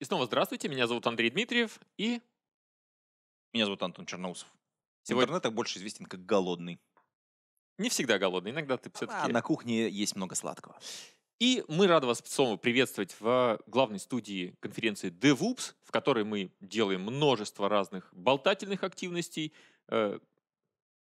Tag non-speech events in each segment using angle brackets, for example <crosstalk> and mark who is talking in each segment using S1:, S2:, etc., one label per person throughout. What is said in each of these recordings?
S1: И снова здравствуйте, меня зовут Андрей Дмитриев и... Меня зовут Антон Черноусов. Сегодня... В интернетах больше известен как голодный. Не всегда голодный, иногда ты все-таки... А, на кухне есть много сладкого. И мы рады вас снова приветствовать в главной студии конференции DevOps, в которой мы делаем множество разных болтательных активностей, э,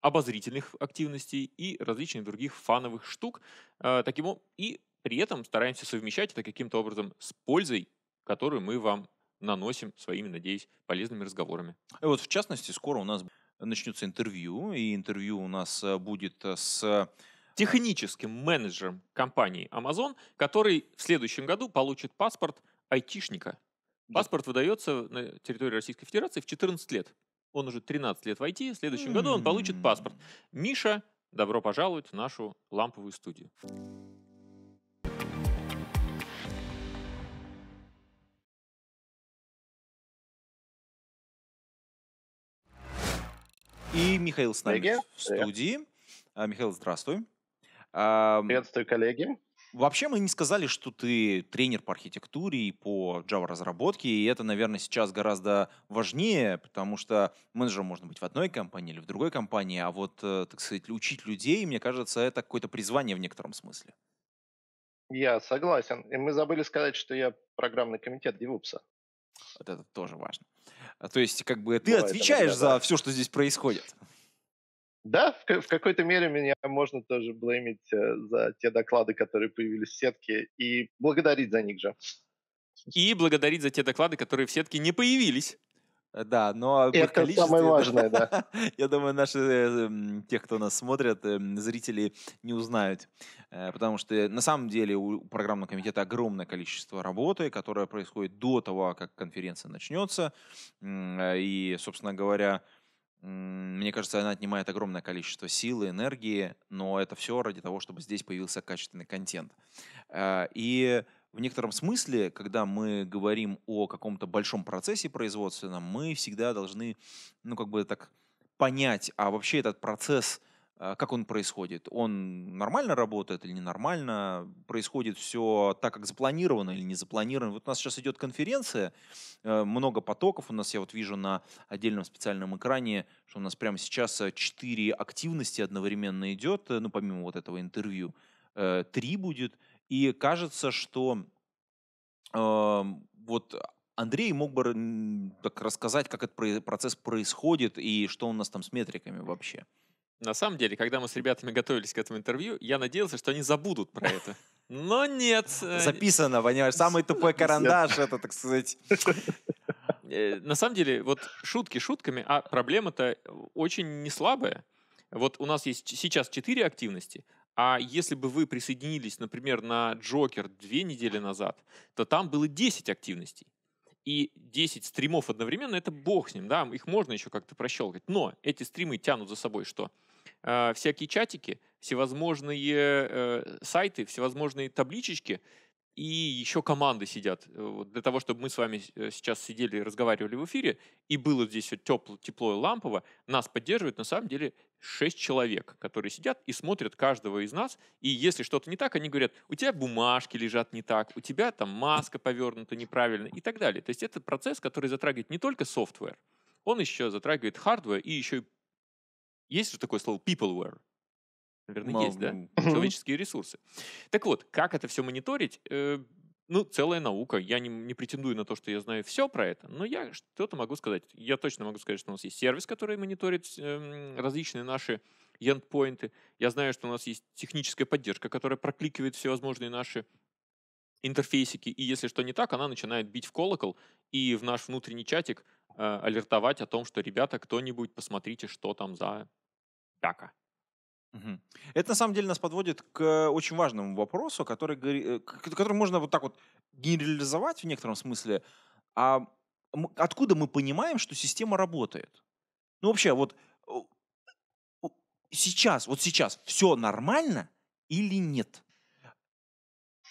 S1: обозрительных активностей и различных других фановых штук. Э, таким, и при этом стараемся совмещать это каким-то образом с пользой который мы вам наносим своими, надеюсь, полезными разговорами. И вот в частности, скоро у нас начнется интервью, и интервью у нас э, будет э, с техническим менеджером компании Amazon, который в следующем году получит паспорт айтишника. Да. Паспорт выдается на территории Российской Федерации в 14 лет. Он уже 13 лет в IT, в следующем году он получит паспорт. Миша, добро пожаловать в нашу ламповую студию.
S2: И Михаил с нами коллеги? в студии. Привет. А, Михаил, здравствуй. Приветствую, коллеги. Вообще мы не сказали, что ты тренер по архитектуре и по Java-разработке, и это, наверное, сейчас гораздо важнее, потому что менеджером можно быть в одной компании или в другой компании, а вот, э, так сказать, учить людей, мне кажется, это какое-то призвание в некотором смысле.
S3: Я согласен. И мы забыли сказать, что я программный комитет Девупса.
S2: Вот это тоже важно. А, то есть, как бы ты Бывает, отвечаешь за все, что здесь
S3: происходит. Да, в, в какой-то мере меня можно тоже блеймить э, за те доклады, которые появились в сетке, и благодарить за них же.
S1: И благодарить за те доклады, которые в сетке не появились. Э, да, но это количестве, самое <laughs> важное, да.
S2: Я думаю, наши э, те, кто нас смотрят, эм, зрители не узнают, э, потому что на самом деле у программного комитета огромное количество работы, которая происходит до того, а как конференция начнется, и, собственно говоря, мне кажется, она отнимает огромное количество силы, энергии, но это все ради того, чтобы здесь появился качественный контент. И в некотором смысле, когда мы говорим о каком-то большом процессе производственном, мы всегда должны, ну, как бы так понять, а вообще этот процесс, э, как он происходит? Он нормально работает или ненормально? Происходит все так, как запланировано или не запланировано? Вот у нас сейчас идет конференция, э, много потоков. У нас, я вот вижу на отдельном специальном экране, что у нас прямо сейчас э, четыре активности одновременно идет, ну, помимо вот этого интервью. Три будет – и кажется, что э, вот
S1: Андрей мог бы так рассказать, как этот процесс происходит и что у нас там с метриками вообще. На самом деле, когда мы с ребятами готовились к этому интервью, я надеялся, что они забудут про это.
S2: Но нет. Э, Записано, понимаешь, самый <laughs> тупой карандаш, это, так
S1: сказать. Э, на самом деле, вот шутки шутками, а проблема-то э, очень не слабая. Вот у нас есть сейчас четыре активности, а если бы вы присоединились, например, на Джокер две недели назад, то там было 10 активностей. И 10 стримов одновременно, это бог с ним, да, их можно еще как-то прощелкать. Но эти стримы тянут за собой что? Э, всякие чатики, всевозможные э, сайты, всевозможные табличечки, и еще команды сидят. Э, вот для того, чтобы мы с вами э, сейчас сидели и разговаривали в эфире, и было здесь все тепло, тепло и лампово, нас поддерживают на самом деле шесть человек, которые сидят и смотрят каждого из нас, и если что-то не так, они говорят, у тебя бумажки лежат не так, у тебя там маска повернута неправильно и так далее. То есть это процесс, который затрагивает не только софтвер, он еще затрагивает hardware и еще есть же такое слово peopleware, Наверное, есть, да? Ну. Человеческие ресурсы. Так вот, как это все мониторить? Э, ну, целая наука. Я не, не претендую на то, что я знаю все про это, но я что-то могу сказать. Я точно могу сказать, что у нас есть сервис, который мониторит э, различные наши эндпоинты. Я знаю, что у нас есть техническая поддержка, которая прокликивает всевозможные наши интерфейсики, и если что не так, она начинает бить в колокол и в наш внутренний чатик э, алертовать о том, что, ребята, кто-нибудь, посмотрите, что там за пяка.
S2: Это на самом деле нас подводит к очень важному вопросу, который, э, который можно вот так вот генерализовать в некотором смысле. А откуда мы понимаем, что система работает? Ну вообще, вот сейчас, вот сейчас все нормально или нет?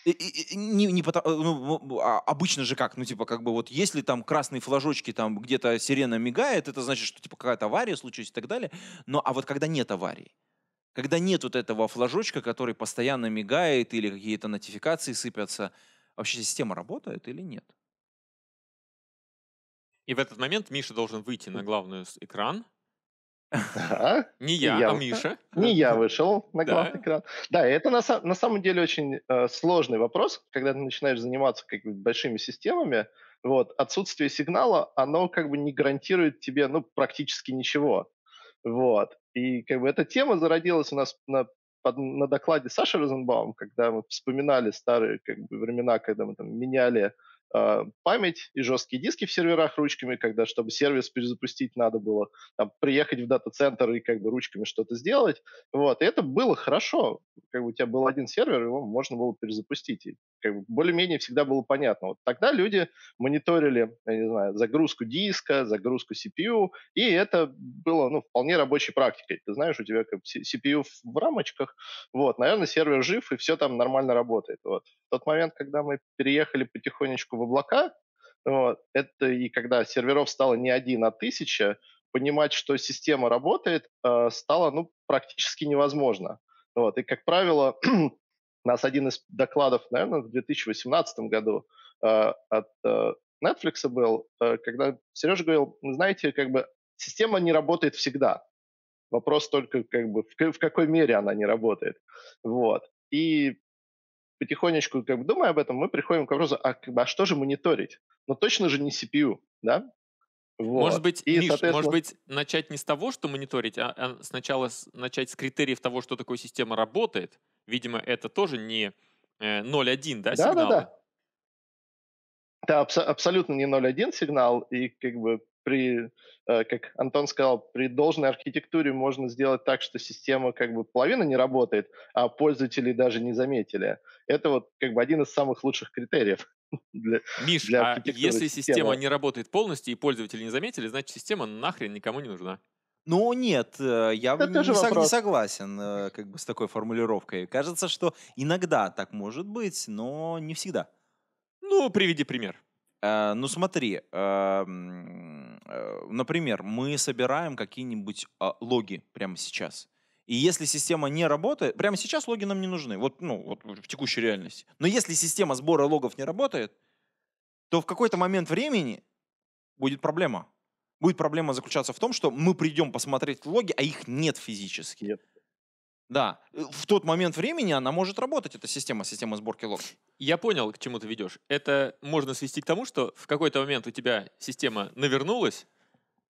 S2: И, и, не, не потому, э, ну, а обычно же как, ну типа как бы вот если там красные флажочки, там где-то сирена мигает, это значит, что типа какая-то авария случилась и так далее. Но а вот когда нет аварии, когда нет вот этого флажочка, который постоянно мигает или какие-то нотификации сыпятся, вообще система работает или нет?
S1: И в этот момент Миша должен выйти на главный экран.
S3: Да. <laughs> Не я, я а Миша. Не я вышел на главный да. экран. Да, это на, на самом деле очень э, сложный вопрос, когда ты начинаешь заниматься как бы большими системами. Вот, отсутствие сигнала, оно как бы не гарантирует тебе, ну, практически ничего. Вот. И как бы эта тема зародилась у нас на, под, на докладе Саши Розенбаум, когда мы вспоминали старые как бы, времена, когда мы там меняли а, память и жесткие диски в серверах ручками, когда, чтобы сервис перезапустить, надо было там, приехать в дата-центр и как бы ручками что-то сделать. Вот. И это было хорошо. Как бы у тебя был один сервер, его можно было перезапустить. И как бы более-менее всегда было понятно. Вот тогда люди мониторили, я не знаю, загрузку диска, загрузку CPU, и это было ну, вполне рабочей практикой. Ты знаешь, у тебя как CPU в рамочках, вот, наверное, сервер жив, и все там нормально работает. Вот. В тот момент, когда мы переехали потихонечку в облака, вот, это и когда серверов стало не один, а тысяча, понимать, что система работает, э, стало ну, практически невозможно. Вот, и, как правило, <clears throat> нас один из докладов, наверное, в 2018 году э, от э, Netflix был, э, когда Сережа говорил, «Ну, знаете, как бы система не работает всегда. Вопрос только как бы в, в какой мере она не работает. Вот. И потихонечку, как бы думая об этом, мы приходим к вопросу, а, как бы, а что же мониторить? Но ну, точно же не CPU, да? Вот. Может быть, и, Миш, соответственно... может быть,
S1: начать не с того, что мониторить, а, а сначала начать с критериев того, что такое система работает, Видимо, это тоже не 0,1, э, да, сигнал? Да, да,
S3: да. Это абс- абсолютно не 0,1 сигнал, и как бы при, э, как Антон сказал, при должной архитектуре можно сделать так, что система как бы половина не работает, а пользователи даже не заметили. Это вот как бы один из самых лучших критериев. <laughs> Для, Миш, для а если системы. система
S1: не работает полностью и пользователи не заметили, значит система нахрен никому не нужна.
S3: Ну,
S2: нет, э, я Это не, сог, не согласен э, как бы с такой формулировкой. Кажется, что иногда так может быть, но не всегда. Ну, приведи пример. Э, ну, смотри, э, э, например, мы собираем какие-нибудь а, логи прямо сейчас. И если система не работает, прямо сейчас логи нам не нужны, вот, ну, вот в текущей реальности. Но если система сбора логов не работает, то в какой-то момент времени будет проблема. Будет проблема заключаться в том, что мы придем посмотреть
S1: логи, а их нет физически. Нет. Да, э, в тот момент времени она может работать, эта система, система сборки лог. Я понял, к чему ты ведешь. Это можно свести к тому, что в какой-то момент у тебя система навернулась,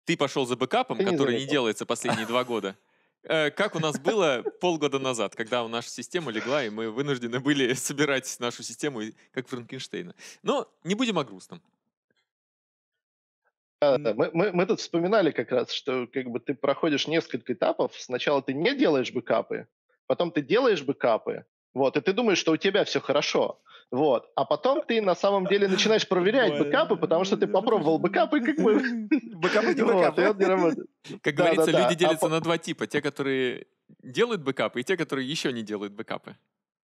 S1: ты пошел за бэкапом, ты который не, не делается последние два года. Э, как у нас было полгода назад, когда у наша система легла, и мы вынуждены были собирать нашу систему, как Франкенштейна. Но не будем о грустном.
S3: Да, э, да. Мы, мы, мы тут вспоминали как раз, что как бы ты проходишь несколько этапов. Сначала ты не делаешь бэкапы, потом ты делаешь бэкапы, вот, и ты думаешь, что у тебя все хорошо. Вот. А потом ты на самом деле начинаешь проверять Ой. бэкапы, потому что ты попробовал бэкапы, как бы... Бэкапы не бэкапы. Вот,
S1: <laughs> Как говорится, люди а делятся на два типа. Те, которые делают бэкапы, и те, которые еще не делают бэкапы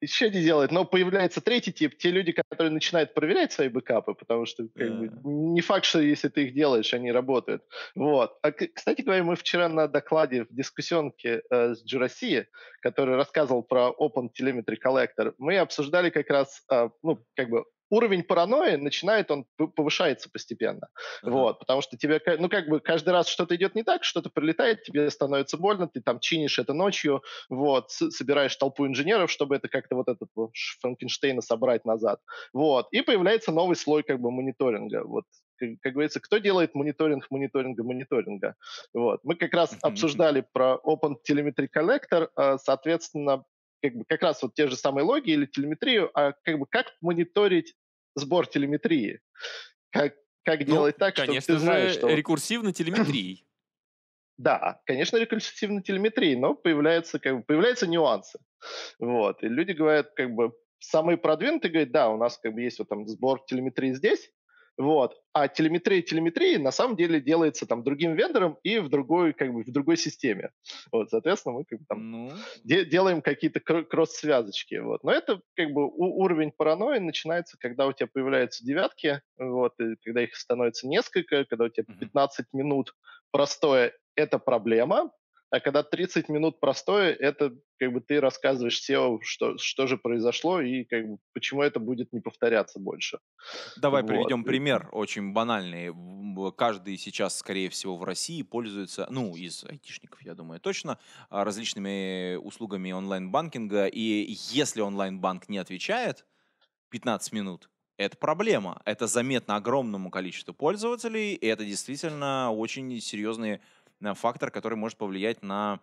S3: еще не делает, но появляется третий тип, те люди, которые начинают проверять свои бэкапы, потому что как yeah. бы, не факт, что если ты их делаешь, они работают. Вот. А, кстати говоря, мы вчера на докладе в дискуссионке э, с Джурасии, который рассказывал про Open Telemetry Collector, мы обсуждали как раз, э, ну, как бы уровень паранойи начинает, он повышается постепенно. Uh-huh. Вот, потому что тебе, ну, как бы каждый раз что-то идет не так, что-то прилетает, тебе становится больно, ты там чинишь это ночью, вот, собираешь толпу инженеров, чтобы это как-то вот этот Франкенштейна собрать назад. Вот, и появляется новый слой как бы мониторинга. Вот, как, как говорится, кто делает мониторинг мониторинга мониторинга. Вот. Мы как раз обсуждали про Open Telemetry Collector, а, соответственно, как, бы, как раз вот те же самые логи или телеметрию, а как бы как мониторить сбор телеметрии? Как, как ну, делать так, чтобы ты знаешь, же, что... рекурсивно телеметрией. <clears throat> Да, конечно, рекурсивно телеметрии, но появляются, как бы, появляются нюансы. Вот. И люди говорят, как бы, самые продвинутые говорят, да, у нас как бы есть вот там сбор телеметрии здесь, вот. А телеметрия телеметрии на самом деле делается там другим вендором и в другой, как бы, в другой системе. Вот, соответственно, мы как бы, там ну... де- делаем какие-то кр- кросс-связочки. Вот. Но это как бы у- уровень паранойи начинается, когда у тебя появляются девятки, вот, и когда их становится несколько, когда у тебя 15 минут простое это проблема, а когда 30 минут простое, это как бы ты рассказываешь SEO, что, что же произошло и как бы, почему это будет не повторяться больше. Давай вот. приведем пример,
S2: очень банальный. Каждый сейчас, скорее всего, в России пользуется, ну, из айтишников, я думаю, точно, а, различными услугами онлайн-банкинга. И если онлайн-банк не отвечает 15 минут, это проблема. Это заметно огромному количеству пользователей, и это действительно очень серьезные фактор, который может повлиять на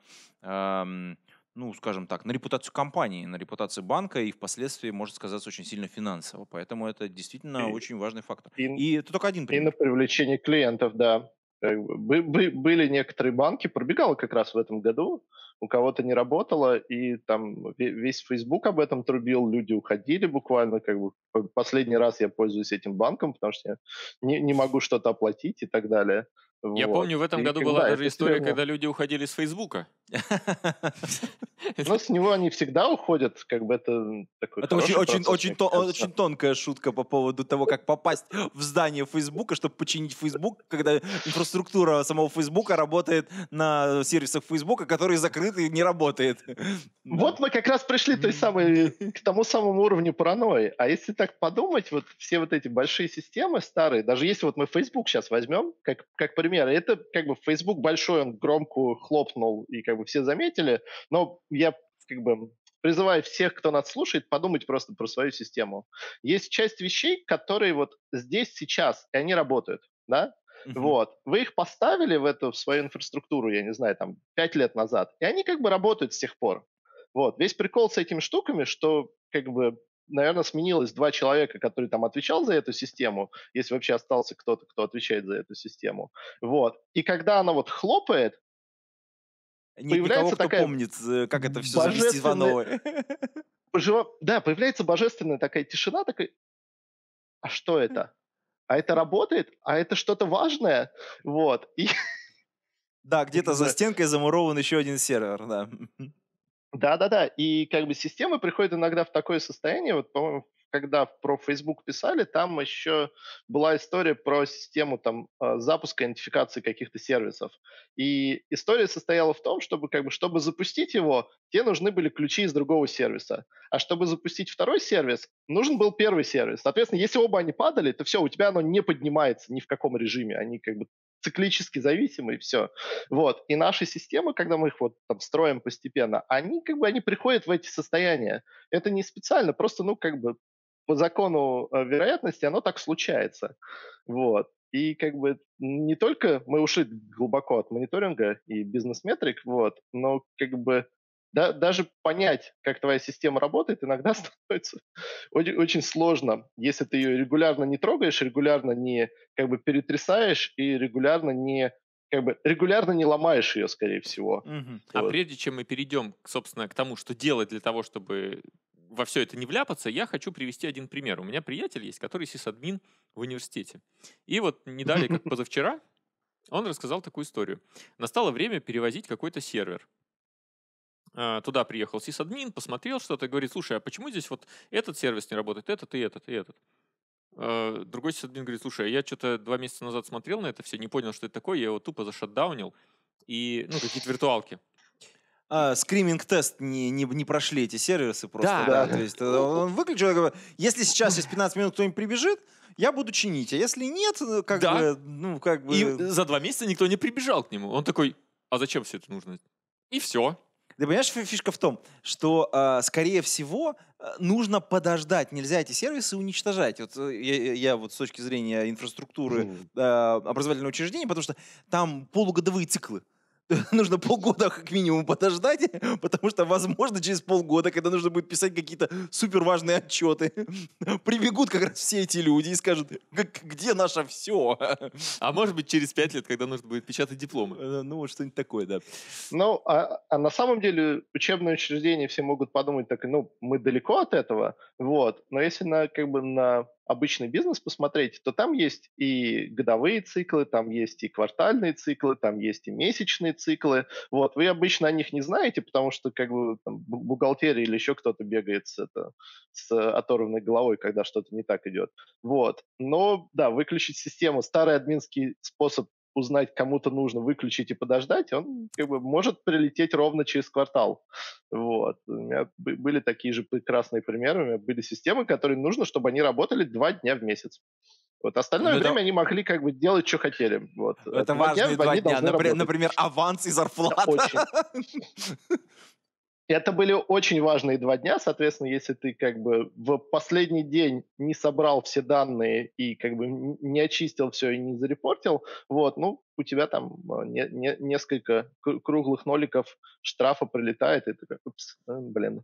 S2: ну, скажем так, на репутацию компании, на репутацию банка и впоследствии может сказаться очень сильно финансово.
S3: Поэтому это действительно и, очень важный фактор. И, и это только один пример. И на привлечение клиентов, да. Были некоторые банки, пробегало как раз в этом году, у кого-то не работало, и там весь Facebook об этом трубил, люди уходили буквально, как бы последний раз я пользуюсь этим банком, потому что я не, не могу что-то оплатить и так далее. Я помню, в этом и году когда, была даже история, когда
S1: люди уходили с Фейсбука. <laughs>
S3: Ну, с него они всегда уходят, как бы это
S1: такой
S2: Это очень, очень, очень, тон, очень тонкая шутка по поводу того, как попасть в здание Фейсбука, чтобы починить Фейсбук, когда инфраструктура самого Фейсбука работает на сервисах
S3: Фейсбука, который закрыты и не работает. <laughs> Вот мы как раз пришли той самой, к тому самому уровню паранойи. А если так подумать, вот все вот эти большие системы старые, даже если вот мы Фейсбук сейчас возьмем, как, как пример, примеры. Это как бы Facebook большой, он громко хлопнул, и как бы все заметили, но я как бы призываю всех, кто нас слушает, подумать просто про свою систему. Есть часть вещей, которые вот здесь, сейчас, и они работают, да? Uh-huh. Вот. Вы их поставили в эту в свою инфраструктуру, я не знаю, там, пять лет назад, и они как бы работают с тех пор. Вот. Весь прикол с этими штуками, что как бы наверное, сменилось два человека, которые там отвечал за эту систему, если вообще остался кто-то, кто отвечает за эту систему. Вот. И когда она вот хлопает, Нет появляется никого, такая... помнит, э, как это все божественная... завести <laughs> в Да, появляется божественная такая тишина, такая... А что это? А это работает? А это что-то важное? Вот. И... Да, где-то за стенкой замурован еще один сервер, да. <laughs> Да-да-да, и как бы система приходит иногда в такое состояние, вот, по-моему, когда про Facebook писали, там еще была история про систему там, а, запуска идентификации каких-то сервисов. И история состояла в том, чтобы, как бы, чтобы запустить его, тебе нужны были ключи из другого сервиса. А чтобы запустить второй сервис, нужен был первый сервис. Соответственно, если оба они падали, то все, у тебя оно не поднимается ни в каком режиме. Они как бы циклически зависимые и все. Вот. И наши системы, когда мы их вот там строим постепенно, они как бы, они приходят в эти состояния. Это не специально, просто, ну, как бы по закону э, вероятности оно так случается. Вот. И как бы не только мы ушли глубоко от мониторинга и бизнес-метрик, вот, но как бы да, даже понять, как твоя система работает, иногда <laughs> становится очень, очень сложно, если ты ее регулярно не трогаешь, регулярно не как бы перетрясаешь и регулярно не как бы регулярно не ломаешь ее, скорее всего. Угу.
S1: Вот. А прежде чем мы перейдем, собственно, к тому, что делать для того, чтобы во все это не вляпаться, я хочу привести один пример. У меня приятель есть, который сисадмин в университете. И вот не далее, как <laughs> позавчера, он рассказал такую историю. Настало время перевозить какой-то сервер а, туда приехал сисадмин, посмотрел что-то, говорит, слушай, а почему здесь вот этот сервис не работает, этот и этот и этот? А, другой сисадмин говорит, слушай, а я что-то два месяца назад смотрел на это все, не понял, что это такое, я его тупо зашатдаунил, и, ну, какие-то виртуалки.
S2: А, скриминг-тест не, не, не прошли эти сервисы просто. Да, да. да. То есть э, он выключил, говорю, если сейчас через 15 минут кто-нибудь прибежит, я буду чинить, а если нет, э, как да. бы, ну,
S1: как бы... И за два месяца никто не прибежал к нему. Он такой, а зачем все это нужно? И все.
S2: Ты понимаешь, фишка в том, что, а, скорее всего, э, нужно подождать, нельзя эти сервисы уничтожать. Вот э, я, я вот с точки зрения инфраструктуры mm. образовательного учреждения, потому что там полугодовые циклы. <laughs> нужно полгода как минимум подождать, <laughs> потому что, возможно, через полгода, когда нужно будет писать какие-то суперважные отчеты, <laughs> прибегут как раз все эти люди и скажут, где наше все?
S1: А может быть, через пять лет, когда нужно будет печатать дипломы.
S3: Э, ну, вот что-нибудь такое, да. Ну, а, а на самом деле учебные учреждения все могут подумать так, ну, мы далеко от этого, вот, но если на, как бы, на обычный бизнес посмотреть, то там есть и годовые циклы, там есть и квартальные циклы, там есть и месячные циклы. Вот. Вы обычно о них не знаете, потому что как бы там, бухгалтерия или еще кто-то бегает с, это, с оторванной головой, когда что-то не так идет. Вот. Но да, выключить систему, старый админский способ узнать, кому-то нужно выключить и подождать, он как бы может прилететь ровно через квартал. Вот. У меня были такие же прекрасные примеры. У меня были системы, которые нужно, чтобы они работали два дня в месяц. Вот остальное Но ну, время это... они могли как бы делать, что хотели. Вот. Это два важные дня, два дня. Например, например,
S2: аванс и зарплата. Очень.
S3: <laughs> это были очень важные два дня, соответственно, если ты как бы в последний день не собрал все данные и как бы не очистил все и не зарепортил, вот, ну, у тебя там э, не, не, несколько круглых ноликов штрафа прилетает, и ты как, упс, э, блин,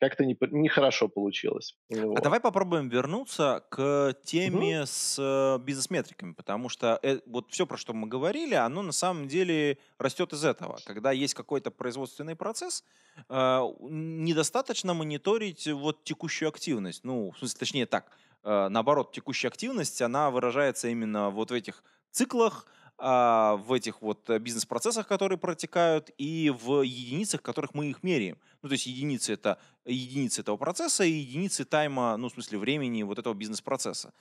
S3: как-то нехорошо не, хорошо получилось. Вот.
S2: А давай попробуем вернуться к теме угу. с э, бизнес-метриками, потому что э, вот все, про что мы говорили, оно на самом деле растет из этого. Когда есть какой-то производственный процесс, э, недостаточно мониторить вот текущую активность. Ну, в смысле, точнее так, э, наоборот, текущая активность, она выражается именно вот в этих циклах, а, в этих вот э, бизнес-процессах, которые протекают, и в единицах, в которых мы их меряем. Ну, то есть единицы это единицы этого процесса и единицы тайма, ну, в смысле времени вот этого бизнес-процесса.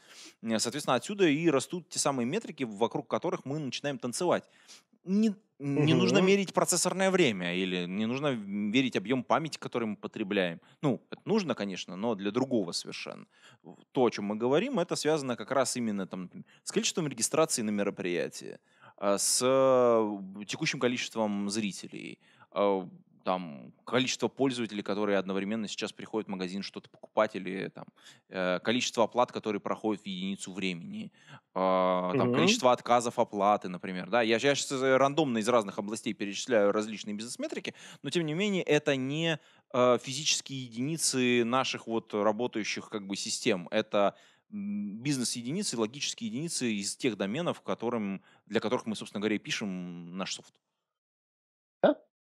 S2: Соответственно, отсюда и растут те самые метрики, вокруг которых мы начинаем танцевать. Не не угу. нужно мерить процессорное время или не нужно мерить объем памяти, который мы потребляем. Ну, это нужно, конечно, но для другого совершенно. То, о чем мы говорим, это связано как раз именно там, с количеством регистрации на мероприятии, а, с э, текущим количеством зрителей, а, там количество пользователей, которые одновременно сейчас приходят в магазин что-то покупать, или там э, количество оплат, которые проходят в единицу времени, э, там mm-hmm. количество отказов оплаты, например, да. Я, я сейчас э, рандомно из разных областей перечисляю различные бизнес-метрики, но тем не менее это не э, физические единицы наших вот работающих как бы систем, это бизнес-единицы, логические единицы из тех доменов, которым, для которых мы, собственно говоря, пишем наш софт.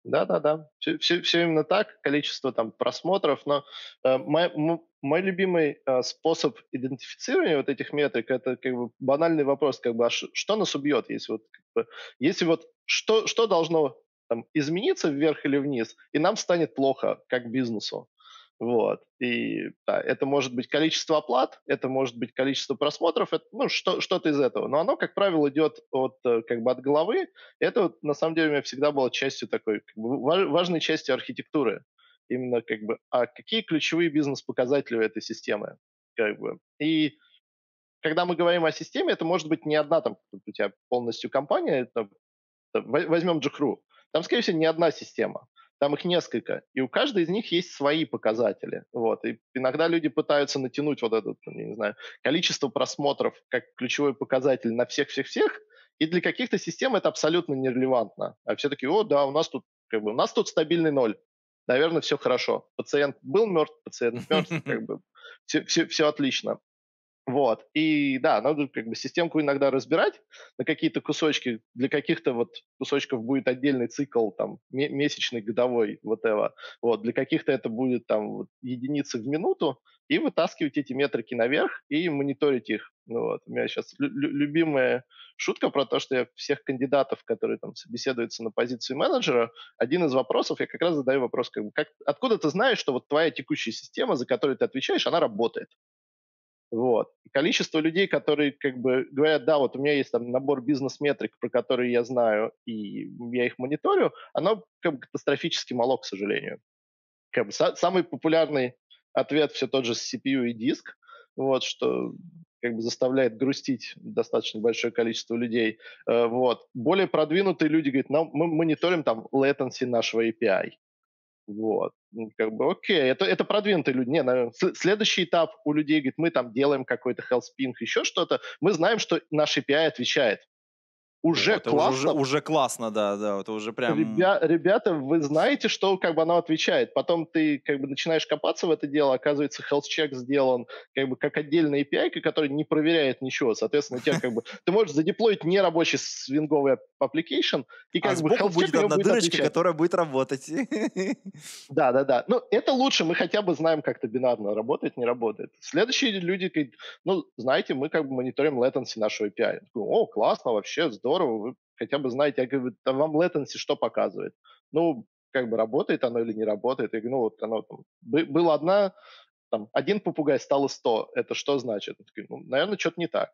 S3: Да-да-да, все, все, все именно так, количество там просмотров, но э, мой, мой любимый э, способ идентифицирования вот этих метрик это как бы банальный вопрос, как бы, а ш, что нас убьет, если вот, как бы, если вот что, что должно там, измениться вверх или вниз, и нам станет плохо как бизнесу. Вот. И да, это может быть количество оплат, это может быть количество просмотров, это, ну, что, что-то из этого. Но оно, как правило, идет от, э, как бы от головы. Это, вот, на самом деле, у меня всегда было частью такой, как бы, важной частью архитектуры. Именно как бы, а какие ключевые бизнес-показатели у этой системы? Как бы. И когда мы говорим о системе, это может быть не одна там у тебя полностью компания, это, возьмем Джекру, там, скорее всего, не одна система. Там их несколько, и у каждой из них есть свои показатели. Вот. И иногда люди пытаются натянуть вот это, я не знаю, количество просмотров как ключевой показатель на всех-всех-всех, и для каких-то систем это абсолютно нерелевантно. А все таки о, да, у нас тут как бы, у нас тут стабильный ноль. Наверное, все хорошо. Пациент был мертв, пациент мертв, как бы все, все, все отлично. Вот. И да, надо как бы системку иногда разбирать на какие-то кусочки. Для каких-то вот кусочков будет отдельный цикл, там, месячный, годовой, вот этого. Вот. Для каких-то это будет там вот, единицы в минуту. И вытаскивать эти метрики наверх и мониторить их. Ну, вот. У меня сейчас лю- любимая шутка про то, что я всех кандидатов, которые там собеседуются на позицию менеджера, один из вопросов, я как раз задаю вопрос, как как, откуда ты знаешь, что вот твоя текущая система, за которую ты отвечаешь, она работает? Вот. количество людей, которые как бы говорят, да, вот у меня есть там набор бизнес-метрик, про которые я знаю, и я их мониторю, оно как бы катастрофически мало, к сожалению. Как бы самый популярный ответ все тот же CPU и диск, вот, что как бы заставляет грустить достаточно большое количество людей. Э, вот. Более продвинутые люди говорят, ну, мы мониторим там latency нашего API. Вот. Ну, как бы окей, это, это продвинутые люди. Не, наверное, следующий этап у людей, говорит, мы там делаем какой-то хелспинг, еще что-то. Мы знаем, что наш API отвечает.
S2: Уже это классно. Уже, уже классно, да, да, это уже прям...
S3: Ребя, ребята, вы знаете, что как бы оно отвечает. Потом ты как бы начинаешь копаться в это дело, оказывается, health-check сделан как бы как отдельная API, который не проверяет ничего. Соответственно, у тебя как бы... Ты можешь задеплоить нерабочий свинговый application, и как а бы health будет одна будет дырочка, отвечать. которая будет работать. Да, да, да. Ну, это лучше, мы хотя бы знаем, как это бинарно работает, не работает. Следующие люди, ну, знаете, мы как бы мониторим latency нашего API. О, классно, вообще, здорово здорово, вы хотя бы знаете, я говорю, а вам latency что показывает? Ну, как бы работает оно или не работает? Я говорю, ну вот оно там, было одна, там, один попугай стало 100, это что значит? говорю, ну, наверное, что-то не так,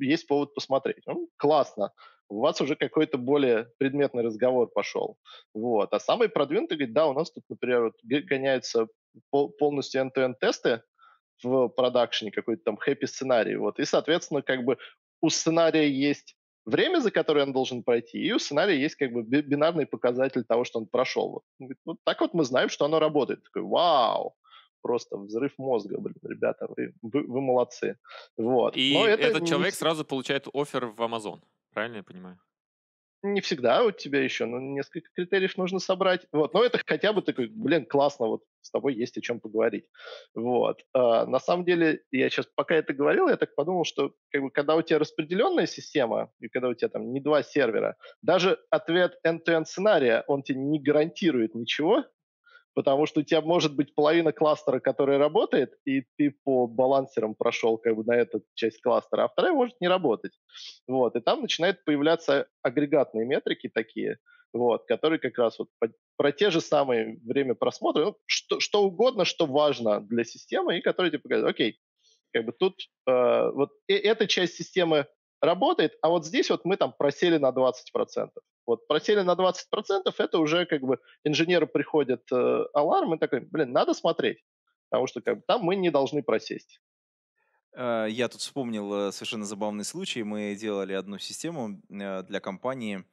S3: есть повод посмотреть. Ну, классно, у вас уже какой-то более предметный разговор пошел. Вот. А самый продвинутый говорит, да, у нас тут, например, вот гоняются полностью end-to-end тесты в продакшене, какой-то там хэппи сценарий. Вот. И, соответственно, как бы у сценария есть время, за которое он должен пройти, и у сценария есть как бы бинарный показатель того, что он прошел. Вот, вот так вот мы знаем, что оно работает. Такой, вау, просто взрыв мозга, блин, ребята, вы, вы, вы молодцы. Вот. И Но это этот не... человек
S1: сразу получает офер в Amazon, правильно я понимаю?
S3: не всегда у тебя еще, но несколько критериев нужно собрать. Вот, но это хотя бы такой, блин, классно, вот с тобой есть о чем поговорить. Вот. А, на самом деле, я сейчас, пока это говорил, я так подумал, что как бы, когда у тебя распределенная система, и когда у тебя там не два сервера, даже ответ end-to-end сценария, он тебе не гарантирует ничего, потому что у тебя может быть половина кластера, который работает, и ты по балансерам прошел как бы на эту часть кластера, а вторая может не работать. Вот, и там начинают появляться агрегатные метрики такие, вот, которые как раз вот про те же самые время просмотра, ну, что, что угодно, что важно для системы, и которые тебе показывают, окей, как бы тут э, вот э, эта часть системы работает, а вот здесь вот мы там просели на 20%. Вот просели на 20%, это уже как бы инженеру приходит э, аларм и такой, блин, надо смотреть, потому что как бы, там мы не должны просесть.
S2: Э, я тут вспомнил э, совершенно забавный случай. Мы делали одну систему э, для компании,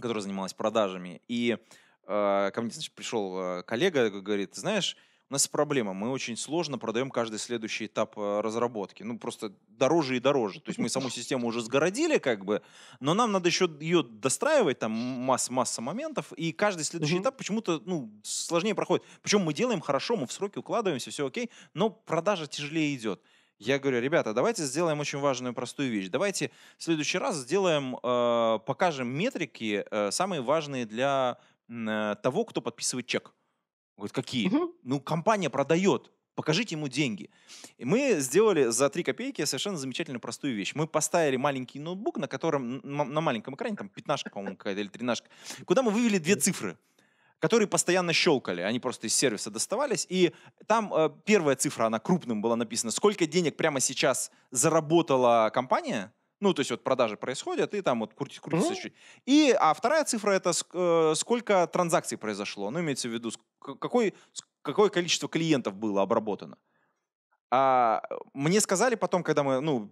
S2: которая занималась продажами. И ко мне значит, пришел коллега, говорит, знаешь, нас проблема. Мы очень сложно продаем каждый следующий этап э, разработки. Ну, просто дороже и дороже. То есть мы саму систему уже сгородили, как бы, но нам надо еще ее достраивать, там масса, масса моментов, и каждый следующий угу. этап почему-то, ну, сложнее проходит. Причем мы делаем хорошо, мы в сроки укладываемся, все окей, но продажа тяжелее идет. Я говорю, ребята, давайте сделаем очень важную простую вещь. Давайте в следующий раз сделаем, э, покажем метрики э, самые важные для э, того, кто подписывает чек. Говорит, какие? Угу. Ну, компания продает, покажите ему деньги. И мы сделали за 3 копейки совершенно замечательную простую вещь. Мы поставили маленький ноутбук, на котором, на маленьком экране, там пятнашка, по-моему, какая-то или тринашка, куда мы вывели две цифры которые постоянно щелкали, они просто из сервиса доставались, и там э, первая цифра, она крупным была написана, сколько денег прямо сейчас заработала компания, ну, то есть вот продажи происходят, и там вот крутится, крутится чуть-чуть. И, а вторая цифра — это э, сколько транзакций произошло. Ну, имеется в виду, какой, какое количество клиентов было обработано. А, мне сказали потом, когда мы, ну,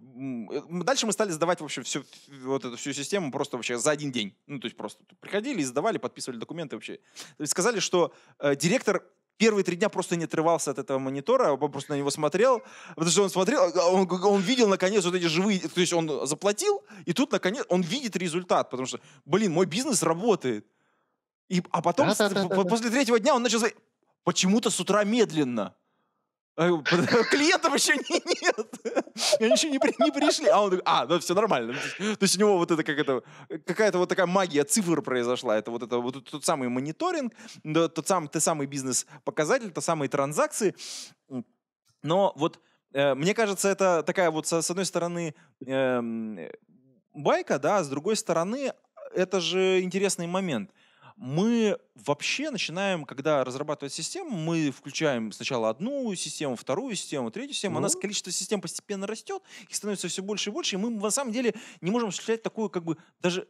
S2: э, дальше мы стали сдавать вообще всю вот эту всю систему просто вообще за один день. Ну, то есть просто приходили, сдавали, подписывали документы вообще. Сказали, что э, директор первые три дня просто не отрывался от этого монитора, а он просто на него смотрел, потому что он смотрел, а он, он видел наконец вот эти живые, то есть он заплатил, и тут наконец он видит результат, потому что, блин, мой бизнес работает. И, а потом, да, да, да, после третьего дня он начал почему-то с утра медленно. А, <laughs> клиентов еще нет. Они еще не, при, не пришли. А он такой, а, ну все нормально. То есть, то есть у него вот это как это, какая-то вот такая магия цифр произошла. Это вот это вот тот самый мониторинг, тот самый, тот самый бизнес-показатель, те самые транзакции. Но вот э, мне кажется, это такая вот, с, с одной стороны, э, байка, да, а с другой стороны, это же интересный момент – мы вообще начинаем, когда разрабатывать систему, мы включаем сначала одну систему, вторую систему, третью систему. Ну. У нас ну. количество систем постепенно растет, их становится все больше и больше, и мы на самом деле не можем осуществлять такую как бы даже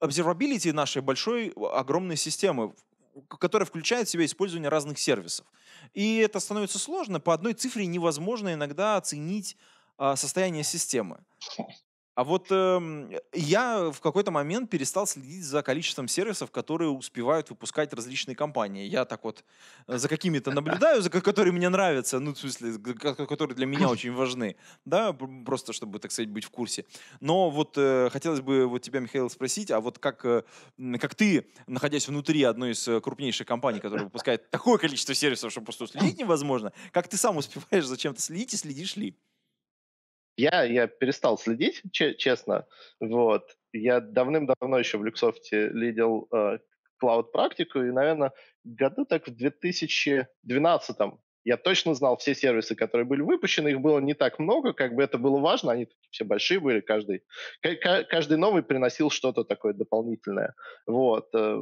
S2: обсервабилити нашей большой, огромной системы, которая включает в себя использование разных сервисов. И это становится сложно. По одной цифре невозможно иногда оценить а, состояние системы. <laughs> А вот э, я в какой-то момент перестал следить за количеством сервисов, которые успевают выпускать различные компании. Я так вот э, за какими-то наблюдаю, за которые мне нравятся, ну, в смысле, которые для меня очень важны, да, просто чтобы, так сказать, быть в курсе. Но вот э, хотелось бы вот тебя, Михаил, спросить, а вот как, э, как ты, находясь внутри одной из э, крупнейших компаний, которая выпускает такое количество сервисов, что просто следить невозможно, как ты сам успеваешь за чем-то следить и следишь ли?
S3: Я, я перестал следить, честно. Вот. Я давным-давно еще в Люксофте лидил э, клауд-практику, и, наверное, году так в 2012 я точно знал все сервисы, которые были выпущены, их было не так много, как бы это было важно, они все большие были, каждый, каждый новый приносил что-то такое дополнительное. Вот. Э,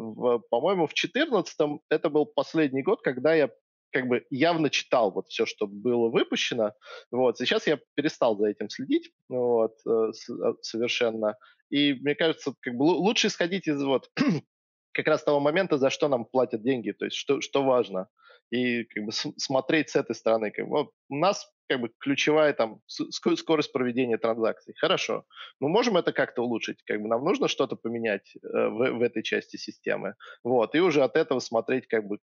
S3: по-моему, в 2014 это был последний год, когда я как бы явно читал вот все, что было выпущено. Вот. Сейчас я перестал за этим следить вот, э, э, совершенно. И мне кажется, как бы лучше исходить из вот <clears throat> как раз того момента, за что нам платят деньги, то есть что, что важно. И как бы смотреть с этой стороны. Как бы, вот, у нас как бы ключевая там скорость проведения транзакций. Хорошо. Мы можем это как-то улучшить, как бы нам нужно что-то поменять э, в, в этой части системы. Вот и уже от этого смотреть, как бы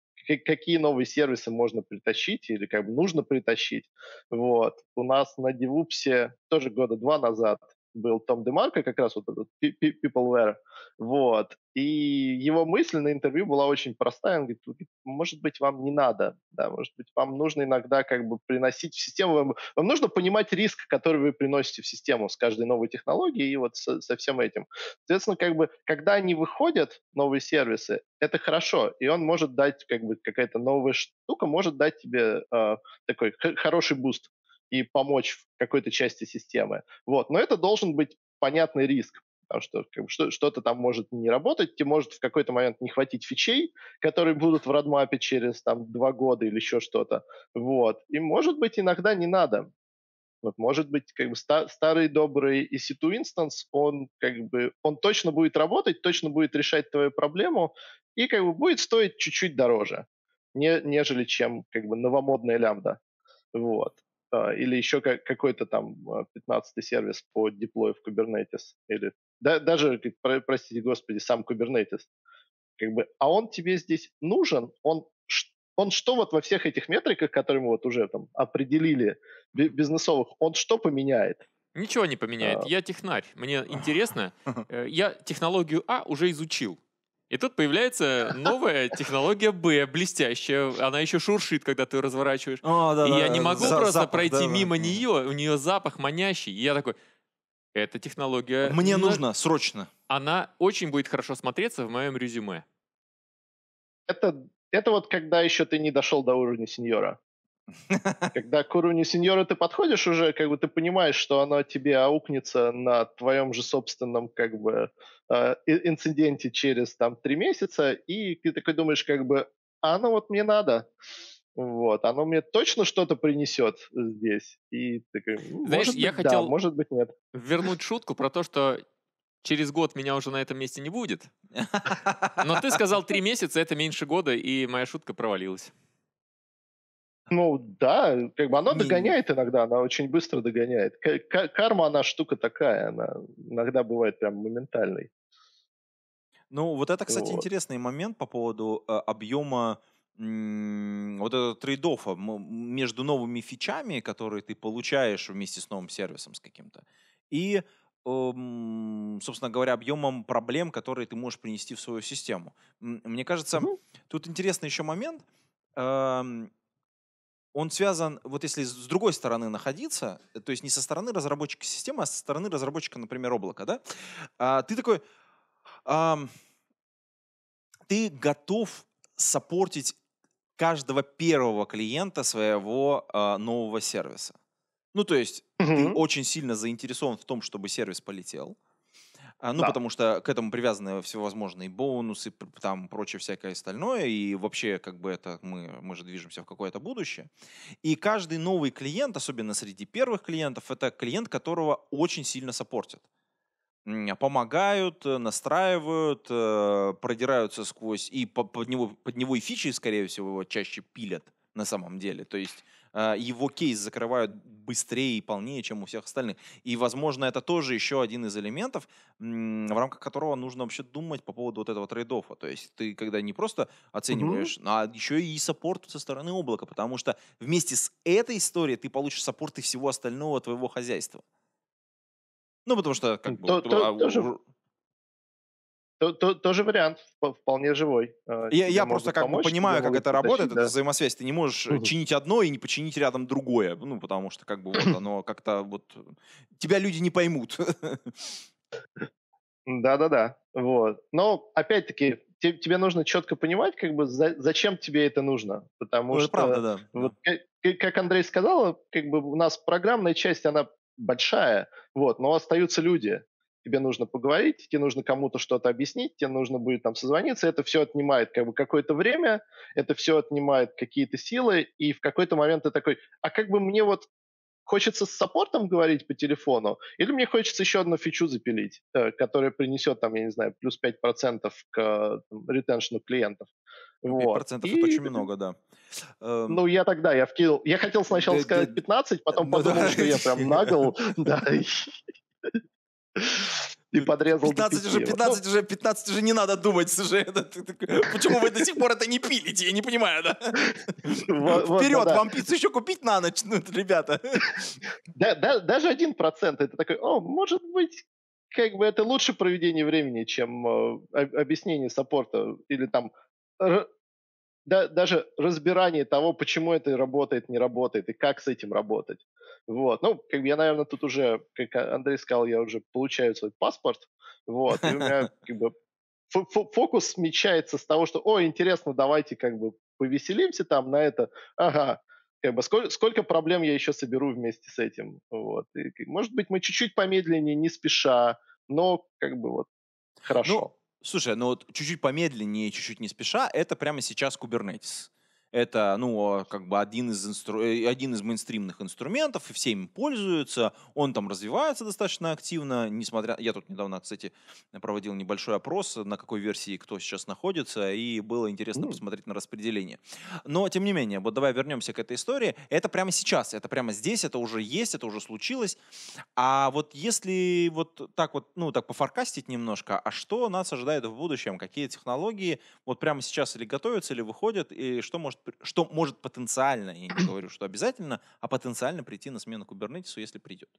S3: какие новые сервисы можно притащить или как бы нужно притащить. Вот у нас на Девупсе тоже года два назад был Том Демарко, как раз вот этот Peopleware, вот, и его мысль на интервью была очень простая, он говорит, может быть, вам не надо, да, может быть, вам нужно иногда как бы приносить в систему, вам, вам нужно понимать риск, который вы приносите в систему с каждой новой технологией и вот со, со всем этим. Соответственно, как бы, когда они выходят, новые сервисы, это хорошо, и он может дать, как бы, какая-то новая штука может дать тебе э, такой хороший буст и помочь в какой-то части системы. Вот. Но это должен быть понятный риск, потому что как бы, что, что-то там может не работать, тебе может в какой-то момент не хватить фичей, которые будут в родмапе через там, два года или еще что-то. Вот. И, может быть, иногда не надо. Вот, может быть, как бы ста- старый добрый EC2 инстанс, он как бы он точно будет работать, точно будет решать твою проблему и как бы будет стоить чуть-чуть дороже, не, нежели чем как бы новомодная лямбда. Вот. А, или еще как, какой-то там 15 а, сервис по деплою в Kubernetes, или да, даже, простите господи, сам Kubernetes. Как бы, а он тебе здесь нужен, он, он что вот во всех этих метриках, которые мы вот уже там определили, бизнесовых, он что поменяет? Ничего не поменяет. А.
S1: Я технарь. Мне интересно. <laughs> Э, я технологию А уже изучил. И тут появляется новая технология Б, блестящая. Она еще шуршит, когда ты разворачиваешь. О, да, и да, я не могу за, просто запах, пройти да, мимо да. нее. У нее запах манящий. И я такой, эта технология... Мне нужна, нужно, срочно. Она очень будет хорошо смотреться в моем резюме.
S3: Это, это вот когда еще ты не дошел до уровня сеньора. Когда к уровню сеньора ты подходишь уже, как бы ты понимаешь, что оно тебе аукнется на твоем же собственном как бы э, инциденте через там три месяца, и ты такой думаешь, как бы, а оно ну вот мне надо. Вот, оно мне точно что-то принесет здесь. И ты такой, «Ну, может Знаешь, быть, я да, хотел может быть, нет.
S1: Вернуть шутку про то, что через год меня уже на этом месте не будет. Но ты сказал три месяца, это меньше года, и моя шутка провалилась.
S3: Ну да, как бы она не, догоняет иногда, она очень быстро догоняет. К- карма, она штука такая, она иногда бывает прям моментальной.
S2: Ну вот это, кстати, вот. интересный момент по поводу э, а, объема вот этого трейд между новыми фичами, которые ты получаешь вместе с новым сервисом с каким-то, и эм, собственно говоря, объемом проблем, которые ты можешь принести в свою систему. Мне кажется, тут интересный еще момент. Эм, он связан, вот если с другой стороны находиться, э, то есть не со стороны разработчика системы, а со стороны разработчика, например, облака, да, а, ты такой, а, ты готов саппортить каждого первого клиента своего а, нового сервиса. Ну, то есть угу. ты очень сильно заинтересован в том, чтобы сервис полетел. А, ну, да. потому что к этому привязаны всевозможные бонусы, там прочее всякое остальное, и вообще, как бы это, мы, мы же движемся в какое-то будущее. И каждый новый клиент, особенно среди первых клиентов, это клиент, которого очень сильно сопортят, помогают, э, настраивают, э, продираются сквозь, и под него, под него и фичи, скорее всего, чаще пилят на самом деле. То есть а, его кейс закрывают быстрее и полнее, чем у всех остальных. И, возможно, это тоже еще один из элементов, в рамках которого нужно вообще думать по поводу вот этого трейд -оффа. То есть ты когда не просто оцениваешь, mm а еще и саппорт со стороны облака, потому что вместе с этой историей ты получишь саппорт и всего остального твоего хозяйства. Ну, потому что, как бы, то, а, тоже
S3: то, то, тоже вариант вполне живой. Э, я, я просто как помочь, бы понимаю, как это работает, да. взаимосвязь.
S2: Ты не можешь угу. чинить одно и не починить рядом другое, ну,
S3: потому что как бы вот <clears throat> оно как-то вот... Э, тебя люди не поймут. Да-да-да, вот. Но, опять-таки, те, тебе нужно четко понимать, как бы, за, зачем тебе это нужно. Потому ну, что... правда, да. Вот, как, как Андрей сказал, как бы у нас программная часть, она большая, вот, но остаются люди тебе нужно поговорить, тебе нужно кому-то что-то объяснить, тебе нужно будет там созвониться, это все отнимает как бы какое-то время, это все отнимает какие-то силы, и в какой-то момент ты такой, а как бы мне вот хочется с саппортом говорить по телефону, или мне хочется еще одну фичу запилить, э, которая принесет, там, я не знаю, плюс 5% к там, ретеншну клиентов. 5% вот. это и... очень много, да. Эм, ну, я тогда, я вкинул. Я хотел сначала сказать 15, потом ну подумал, что я прям нагл. <laughs> Да. <laughs> и подрезал 15 уже, 15
S2: ну, уже, 15 уже не надо думать уже. Это, ты, ты, почему вы до сих пор это не пилите? Я не понимаю, да?
S3: Вперед, вам пиццу еще купить на ночь, ну, ребята. Даже один процент это такой, о, может быть, как бы это лучше проведение времени, чем э, объяснение саппорта или там да, даже разбирание того, почему это работает, не работает, и как с этим работать. Вот. Ну, как бы я, наверное, тут уже, как а, Андрей сказал, я уже получаю свой паспорт. Вот. И у меня <laughs> как бы фокус смещается с того, что, о, интересно, давайте как бы повеселимся там на это. Ага, как бы сколько, сколько проблем я еще соберу вместе с этим. Вот. И, может быть, мы чуть-чуть помедленнее, не спеша, но как бы вот ну, хорошо. Ну, Слушай, ну вот чуть-чуть помедленнее, чуть-чуть не спеша, это
S2: прямо сейчас Kubernetes это, ну, как бы один из, инстру... Э, один из мейнстримных инструментов, и все им пользуются, он там развивается достаточно активно, несмотря... Я тут недавно, кстати, проводил небольшой опрос, на какой версии кто сейчас находится, и было интересно mm. посмотреть на распределение. Но, тем не менее, вот давай вернемся к этой истории. Это прямо сейчас, это прямо здесь, это уже есть, это уже случилось. А вот если вот так вот, ну, так пофаркастить немножко, а что нас ожидает в будущем? Какие технологии вот прямо сейчас или готовятся, или выходят, и что может что может потенциально, я не говорю, что обязательно, а потенциально прийти на смену кубернетису, если придет?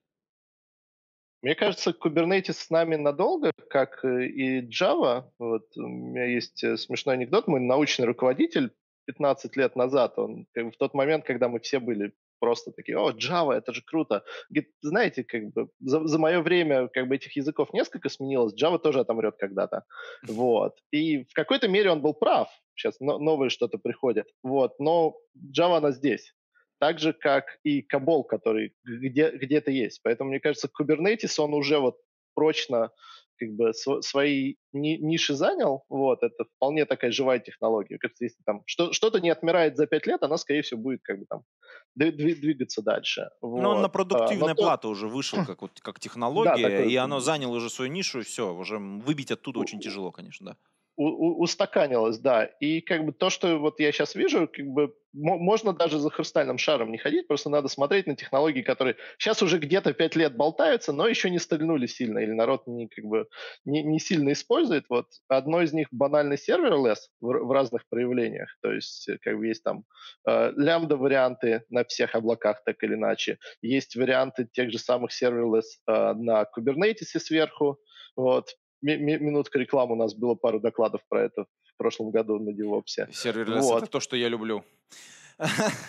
S3: Мне кажется, Kubernetes с нами надолго, как э, и Java. Вот у меня есть э, смешной анекдот. Мой научный руководитель 15 лет назад, он в тот момент, когда мы все были просто такие, о, Java, это же круто. знаете, как бы за, за мое время как бы этих языков несколько сменилось, Java тоже отомрет когда-то. Вот. И в какой-то мере он был прав. Сейчас новое что-то приходит. Вот. Но Java, она здесь. Так же, как и Кабол, который где- где-то есть. Поэтому, мне кажется, Kubernetes, он уже вот прочно как бы свои ниши занял, вот, это вполне такая живая технология. Как если там что-то что не отмирает за пять лет, она, скорее всего, будет как бы там двигаться дальше. Вот. Но он на продуктивная а, то... плата
S2: уже вышел как, вот, как <laughs> технология, да, такой... и оно заняло уже свою нишу, и все, уже выбить оттуда очень тяжело, конечно, да
S3: устаканилось, да. И как бы то, что вот я сейчас вижу, как бы можно даже за хрустальным шаром не ходить, просто надо смотреть на технологии, которые сейчас уже где-то пять лет болтаются, но еще не стрельнули сильно, или народ не, как бы, не, не сильно использует. Вот одно из них банальный серверлес в, в разных проявлениях, то есть э, как бы есть там э, лямбда-варианты на всех облаках так или иначе, есть варианты тех же самых серверлес э, на Kubernetes сверху, вот, минутка рекламы, у нас было пару докладов про это в прошлом году на DevOps. Серверлесс вот. — это
S2: то, что я люблю.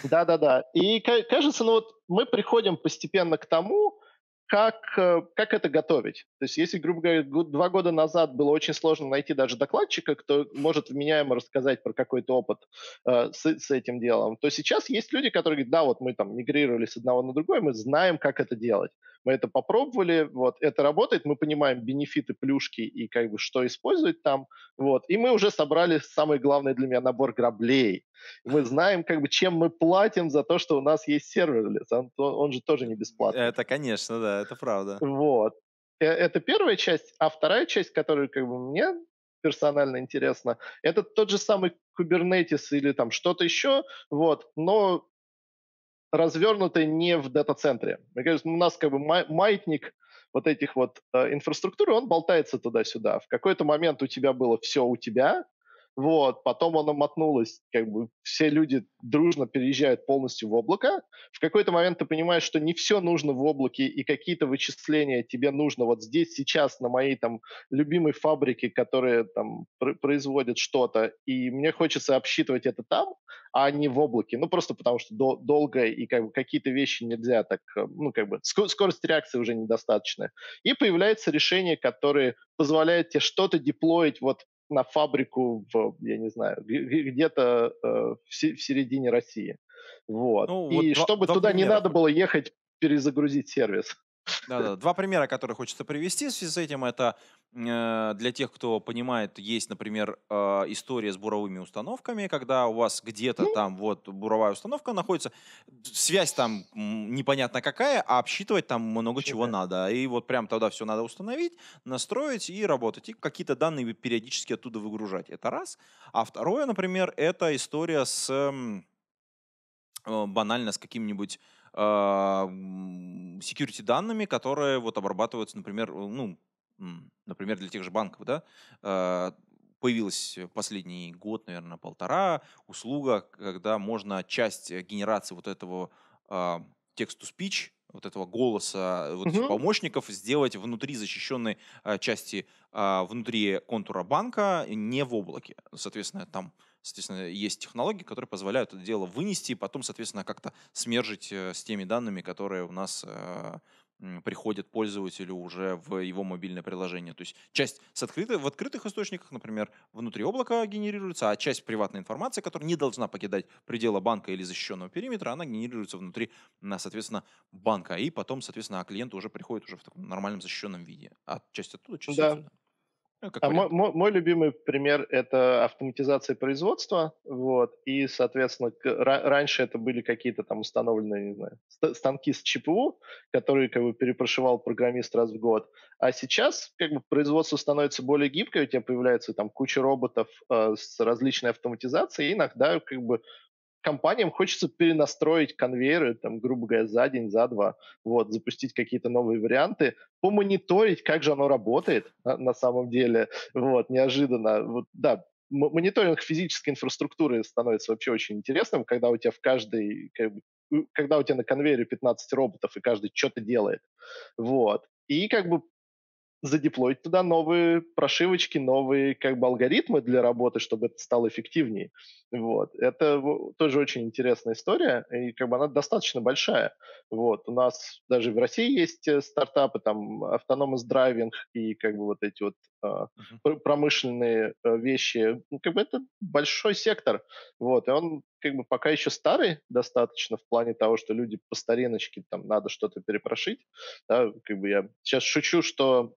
S3: Да-да-да. И кажется, ну вот мы приходим постепенно к тому, как, э, как это готовить. То есть если, грубо говоря, два года назад было очень сложно найти даже докладчика, кто может вменяемо рассказать про какой-то опыт э, с, с этим делом, то сейчас есть люди, которые говорят, да, вот мы там мигрировали с одного на другой, мы знаем, как это делать. Мы это попробовали, вот, это работает, мы понимаем бенефиты, плюшки и как бы что использовать там, вот, и мы уже собрали самый главный для меня набор граблей. Мы знаем, как бы, чем мы платим за то, что у нас есть серверлес. Он, он же тоже не бесплатный. Это,
S2: конечно, да, это правда.
S3: Вот. Э, это первая часть. А вторая часть, которая как бы мне персонально интересна, Это тот же самый Kubernetes или там что-то еще, вот, но развернуты не в дата-центре. Мне кажется, ну, у нас как бы маятник вот этих вот э, инфраструктур, он болтается туда-сюда. В какой-то момент у тебя было все у тебя, вот, потом оно мотнулось, как бы все люди дружно переезжают полностью в облако. В какой-то момент ты понимаешь, что не все нужно в облаке, и какие-то вычисления тебе нужно вот здесь, сейчас, на моей там любимой фабрике, которая там пр- производит что-то, и мне хочется обсчитывать это там, а не в облаке. Ну, просто потому что до- долго и как бы какие-то вещи нельзя так, э, ну, как бы скорость реакции уже недостаточная. И появляются решения, которые позволяют тебе что-то деплоить вот на фабрику в, я не знаю, где-то э, в, середине России. Вот. Ну, вот и два, чтобы два туда примера. не надо было ехать перезагрузить сервис.
S2: Да, да. Два примера, которые хочется привести в связи с этим, это э, для тех, кто понимает, есть, например, э, история с буровыми установками, когда у вас где-то там вот буровая установка находится, связь там непонятно какая, а обсчитывать там много чего надо. И вот прям тогда все надо установить, настроить и работать. И какие-то данные периодически оттуда выгружать. Это раз. А второе, например, это история с э, банально с каким-нибудь а, security данными, которые вот обрабатываются, например, э, ну, например, для тех же банков, да, а, появилась последний год, наверное, полтора услуга, когда можно часть э, генерации вот этого а, тексту спич, вот этого голоса э, вот этих помощников сделать внутри защищенной части, внутри контура банка, не в облаке. Соответственно, там Соответственно, есть технологии, которые позволяют это дело вынести и потом, соответственно, как-то смержить э, с теми данными, которые у нас э, приходят пользователю уже в его мобильное приложение. То есть часть с открытой, в открытых источниках, например, внутри облака генерируется, а часть приватной информации, которая не должна покидать пределы банка или защищенного периметра, она генерируется внутри, соответственно, банка. И потом, соответственно, а клиент уже приходит уже в таком нормальном защищенном виде. А часть оттуда, часть да. отсюда.
S3: Ну, а мой, мой, любимый пример это автоматизация производства, вот, и, соответственно, раньше это были какие-то там установленные, не знаю, станки с ЧПУ, которые как бы перепрошивал программист раз в год, а сейчас как бы производство становится более гибкое, у тебя появляется там куча роботов э, с различной автоматизацией, и иногда как бы компаниям хочется перенастроить конвейеры, там, грубо говоря, за день, за два, вот, запустить какие-то новые варианты, помониторить, как же оно работает на, на самом деле, вот, неожиданно, вот, да, мониторинг физической инфраструктуры становится вообще очень интересным, когда у тебя в каждой, как бы, когда у тебя на конвейере 15 роботов, и каждый что-то делает, вот, и как бы задеплоить туда новые прошивочки, новые как бы алгоритмы для работы, чтобы это стало эффективнее. Вот. Это тоже очень интересная история, и как бы она достаточно большая. Вот. У нас даже в России есть э, стартапы, там, Autonomous Driving и как бы вот эти вот uh-huh. промышленные э, вещи. Ну, как бы это большой сектор. Вот. И он как бы пока еще старый достаточно в плане того, что люди по стариночке там надо что-то перепрошить. Да, как бы я сейчас шучу, что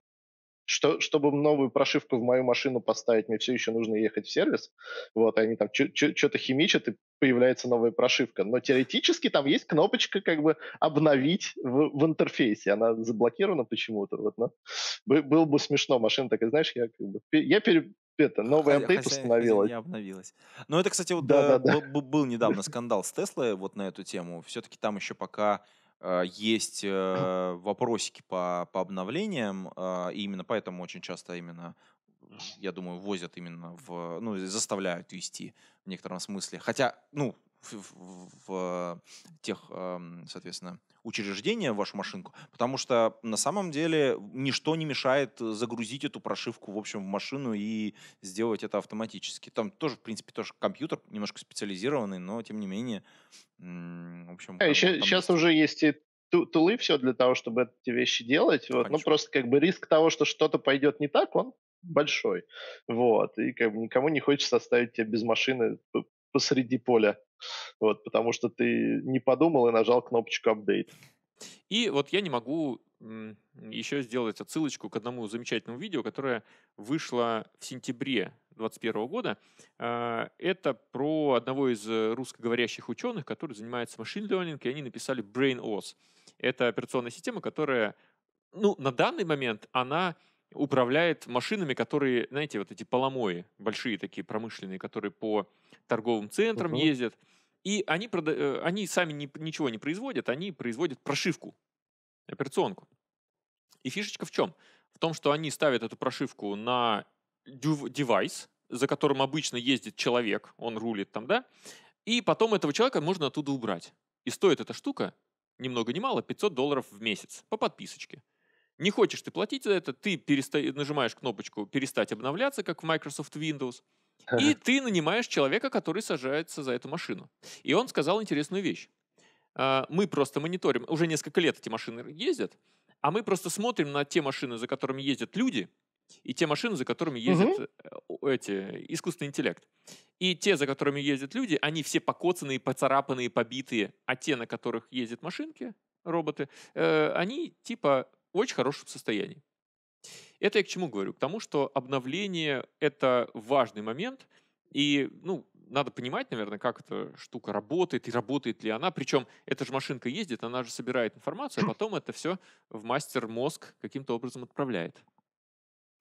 S3: что, чтобы новую прошивку в мою машину поставить, мне все еще нужно ехать в сервис. Вот, и они там что-то химичат, и появляется новая прошивка. Но теоретически там есть кнопочка как бы обновить в, в интерфейсе. Она заблокирована почему-то. Вот, но было бы смешно, машина такая, знаешь, я как бы... Я пере, это, новый хотя, апдейт хотя, не обновилась. Но ну, это, кстати, вот да, да, да.
S2: был недавно <laughs> скандал с Теслой вот на эту тему. Все-таки там еще пока Э, есть э, вопросики по, по обновлениям, э, и именно поэтому очень часто именно я думаю, возят именно в, ну, заставляют вести в некотором смысле. Хотя, ну, в, в, в тех, эм, соответственно, учреждение, вашу машинку, потому что на самом деле ничто не мешает э, загрузить эту прошивку, в общем, в машину и сделать это автоматически. Там тоже, в принципе, тоже компьютер, немножко специализированный, но тем не менее, в общем... А, еще, сейчас
S3: уже есть и тулы все для того, чтобы эти вещи делать. Вот. Ну, просто как бы риск того, что что-то пойдет не так, он большой. Вот. И как бы никому не хочется оставить тебя без машины посреди поля вот, потому что ты не подумал и нажал кнопочку «Апдейт».
S1: И вот я не могу еще сделать отсылочку к одному замечательному видео, которое вышло в сентябре 2021 года. А, это про одного из э, русскоговорящих ученых, который занимается машин learning, и они написали BrainOS. Это операционная система, которая, ну, на данный момент она управляет машинами, которые, знаете, вот эти поломои, большие такие промышленные, которые по торговым центрам uh-huh. ездят. И они, прода- э, они сами не, ничего не производят, они производят прошивку, операционку. И фишечка в чем? В том, что они ставят эту прошивку на девайс, за которым обычно ездит человек, он рулит там, да, и потом этого человека можно оттуда убрать. И стоит эта штука, ни много ни мало, 500 долларов в месяц по подписочке. Не хочешь ты платить за это, ты переста... нажимаешь кнопочку «Перестать обновляться», как в Microsoft Windows, и ты нанимаешь человека, который сажается за эту машину. И он сказал интересную вещь. А, мы просто мониторим, уже несколько лет эти машины ездят, а мы просто смотрим на те машины, за которыми ездят люди, и те машины, за которыми ездят угу. эти, искусственный интеллект. И те, за которыми ездят люди, они все покоцанные, поцарапанные, побитые, а те, на которых ездят машинки, роботы, э, они типа очень хорошем состоянии. Это я к чему говорю? К тому, что обновление — это важный момент, и, ну, надо понимать, наверное, как эта штука работает и работает ли она. Причем эта же машинка ездит, она же собирает информацию, а хм. потом это все в мастер мозг каким-то образом отправляет.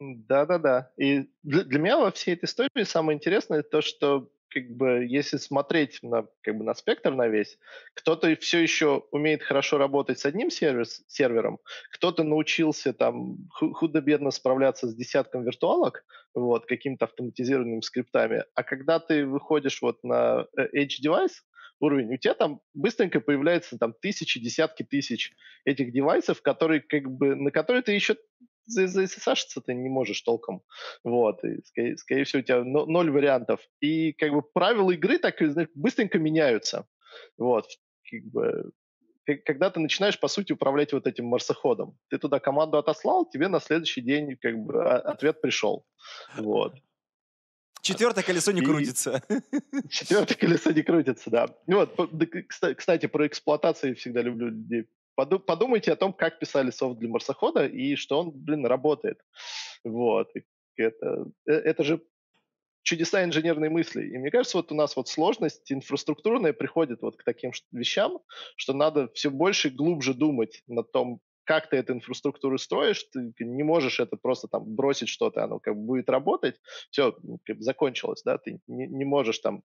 S3: Да-да-да. И для, для меня во всей этой истории самое интересное то, что как бы, если смотреть на, как бы, на спектр на весь, кто-то все еще умеет хорошо работать с одним сервис, сервером, кто-то научился там худо-бедно справляться с десятком виртуалок, вот, какими-то автоматизированными скриптами, а когда ты выходишь вот на э, Edge-девайс, уровень, у тебя там быстренько появляется там тысячи, десятки тысяч этих девайсов, которые как бы, на которые ты еще за заССшиться ты не можешь толком. Вот. И, скорее, скорее всего, у тебя ноль вариантов. И как бы правила игры так знаешь, быстренько меняются. Вот. Как бы, э, когда ты начинаешь, по сути, управлять вот этим марсоходом. Ты туда команду отослал, тебе на следующий день как бы а, ответ пришел. Вот. А, Четвертое колесо не крутится. <laughs> Четвертое колесо не крутится, да. Ну вот, кстати, про эксплуатацию я всегда люблю людей подумайте о том, как писали софт для марсохода и что он, блин, работает. Вот. Это, э, это же чудеса инженерной мысли. И мне кажется, вот у нас вот сложность инфраструктурная приходит вот к таким вещам, что надо все больше и глубже думать на том, как ты эту инфраструктуру строишь, ты не можешь это просто там бросить что-то, оно как бы будет работать, все, ну, как бы закончилось, да, ты не, не можешь там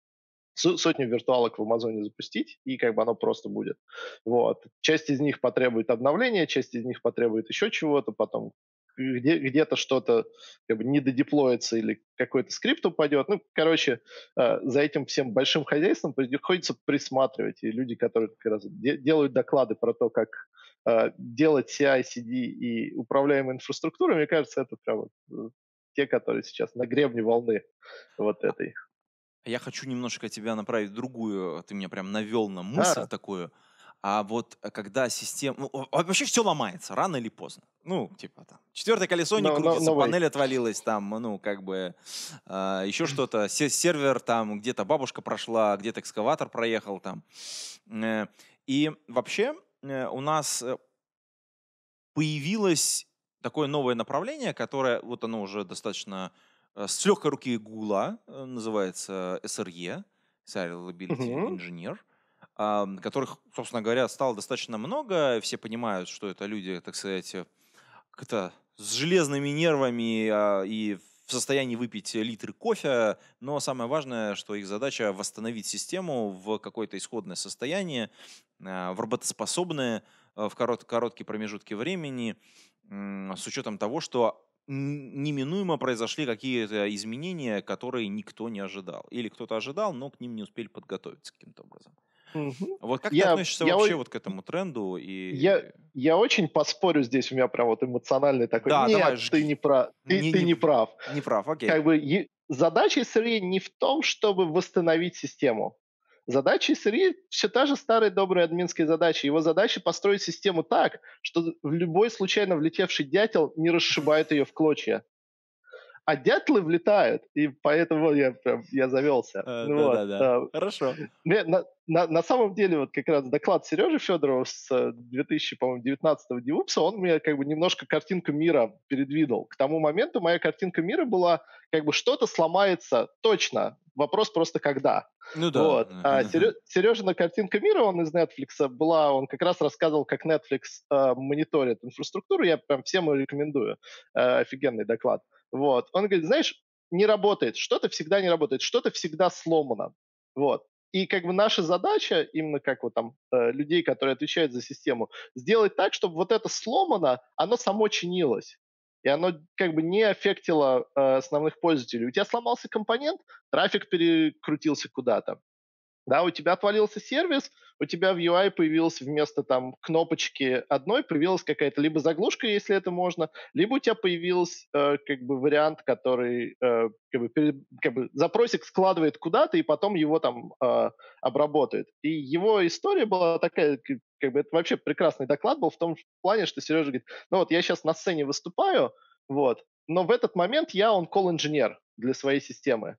S3: сотню виртуалок в Амазоне запустить, и как бы оно просто будет. Вот. Часть из них потребует обновления, часть из них потребует еще чего-то, потом где, где-то что-то как бы, не додеплоится или какой-то скрипт упадет. Ну, короче, э, за этим всем большим хозяйством приходится присматривать. И люди, которые как раз де- делают доклады про то, как э, делать CI, CD и управляемую инфраструктуру, мне кажется, это прям вот, э, те, которые сейчас на гребне волны вот а этой.
S2: Я хочу немножко тебя направить в другую, ты меня прям навел на мысль да. такую. А вот э, когда система... Ну, вообще все ломается, рано или поздно. Ну, типа там, четвертое колесо не но, крутится, но, но панель отвалилась там, ну, как бы э, а, еще что-то. Сервер там, где-то бабушка прошла, где-то экскаватор проехал там. Э, и вообще э, у нас э, появилось такое новое направление, которое, вот оно уже достаточно Э, с легкой руки Гула, э, называется СРЕ, Serial Liability угу. Engineer, которых, собственно говоря, стало достаточно много. Все понимают, что это люди, так сказать, э, как-то с железными нервами а, и в состоянии выпить литры кофе, но самое важное, что их задача восстановить систему в какое-то исходное состояние, а, в работоспособное в корот, короткие промежутки времени, с учетом того, что неминуемо произошли какие-то изменения, которые никто не ожидал. Или кто-то ожидал, но к ним
S3: не успели подготовиться каким-то образом.
S2: Угу. Вот как я, ты относишься я, вообще я, вот
S3: к этому тренду? И... Я, я очень поспорю здесь, у меня прям вот эмоциональный такой, да, нет, давай, а ты, не, про. ты, не, ты не, не прав. Не прав, окей. Как бы задача СРИ не в том, чтобы восстановить систему. Задача SRE все та же старая добрая админская задача. Его задача построить систему так, что любой случайно влетевший дятел не расшибает ее в клочья а дятлы влетают, и поэтому я прям, я завелся. А, ну да, да, да. А, Хорошо. на, на, на самом деле, вот как раз доклад Сережи Федорова с 2019 э, Диупса, он мне как бы немножко картинку мира передвинул. К тому моменту моя картинка мира была, как бы что-то сломается точно, вопрос просто когда. Ну да. Вот. А Сереж, Сережина картинка мира, он из Netflix была, он как раз рассказывал, как Netflix э, мониторит инфраструктуру, я прям всем рекомендую. Э, офигенный доклад. Вот. Он говорит, знаешь, не работает, что-то всегда не работает, что-то всегда сломано. Вот. И как бы наша задача, именно как вот там э, людей, которые отвечают за систему, сделать так, чтобы вот это сломано, оно само чинилось. И оно как бы не аффектило э, основных пользователей. У тебя сломался компонент, трафик перекрутился куда-то. Да, у тебя отвалился сервис, у тебя в UI появилась вместо там кнопочки одной появилась какая-то либо заглушка, если это можно, либо у тебя появился э, как бы вариант, который э, как, бы, перед, как бы запросик складывает куда-то и потом его там э, обработает. И его история была такая, как, бы это вообще прекрасный доклад был в том плане, что Сережа говорит, ну вот я сейчас на сцене выступаю, вот, но в этот момент я он кол инженер для своей системы.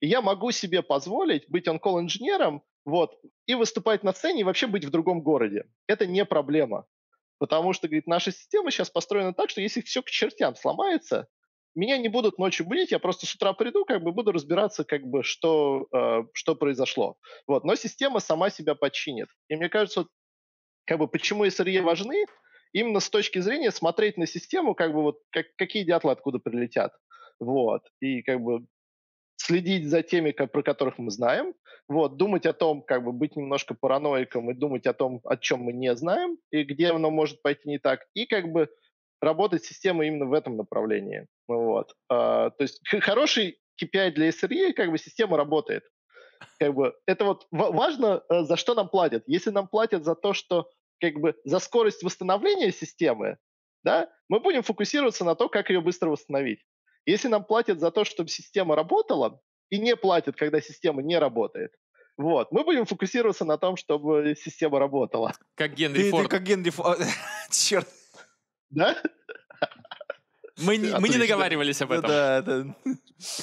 S3: И я могу себе позволить быть онкол-инженером вот, и выступать на сцене и вообще быть в другом городе. Это не проблема. Потому что, говорит, наша система сейчас построена так, что если все к чертям сломается, меня не будут ночью будить, я просто с утра приду, как бы буду разбираться, как бы, что, э, что произошло. Вот. Но система сама себя починит. И мне кажется, как бы, почему SRE важны, именно с точки зрения смотреть на систему, как бы вот как, какие дятлы откуда прилетят. Вот. И как бы следить за теми, как, про которых мы знаем, вот, думать о том, как бы быть немножко параноиком и думать о том, о чем мы не знаем и где оно может пойти не так, и как бы работать система именно в этом направлении. Вот. А, то есть хороший KPI для SRE, как бы система работает. Как бы, это вот важно, э, за что нам платят. Если нам платят за то, что как бы за скорость восстановления системы, да, мы будем фокусироваться на то, как ее быстро восстановить. Если нам платят за то, чтобы система работала, и не платят, когда система не работает, вот. Мы будем фокусироваться на том, чтобы система работала.
S1: Как Генри ты, Форд. Ты как
S3: Генри Форд. <laughs> Черт. Да? Мы, Отлично. мы не договаривались
S1: об ну этом. Да, да.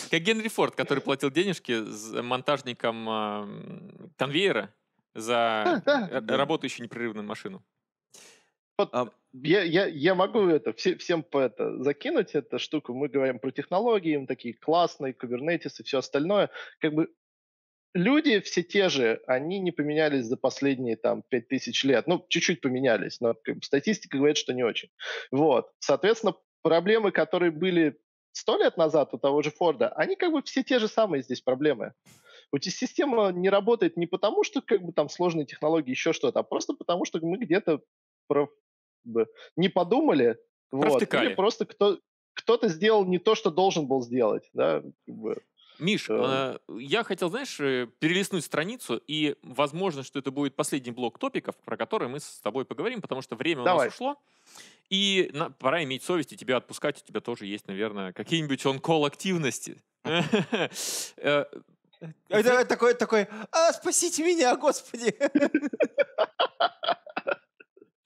S1: Как Генри Форд, который платил денежки с монтажником э, конвейера за а, да, работающую непрерывную машину.
S3: Вот а... я, я, я могу это все, всем по это закинуть эту штуку. Мы говорим про технологии, им такие классные, Kubernetes и все остальное. Как бы люди все те же, они не поменялись за последние там 5000 лет. Ну, чуть-чуть поменялись, но как бы, статистика говорит, что не очень. Вот. Соответственно, проблемы, которые были сто лет назад у того же Форда, они как бы все те же самые здесь проблемы. У тебя система не работает не потому, что как бы там сложные технологии, еще что-то, а просто потому, что мы где-то не подумали, вот, или просто кто, кто-то сделал не то, что должен был сделать, да, как бы. Миш, эм. э,
S1: я хотел, знаешь, э, перелистнуть страницу, и возможно, что это будет последний блок топиков, про который мы с тобой поговорим, потому что время Давай. у нас ушло. И на, пора иметь совесть и тебя отпускать. У тебя тоже есть, наверное, какие-нибудь он кол активности <laughs> э, э,
S2: Это такой, такой, а, спасите меня, господи.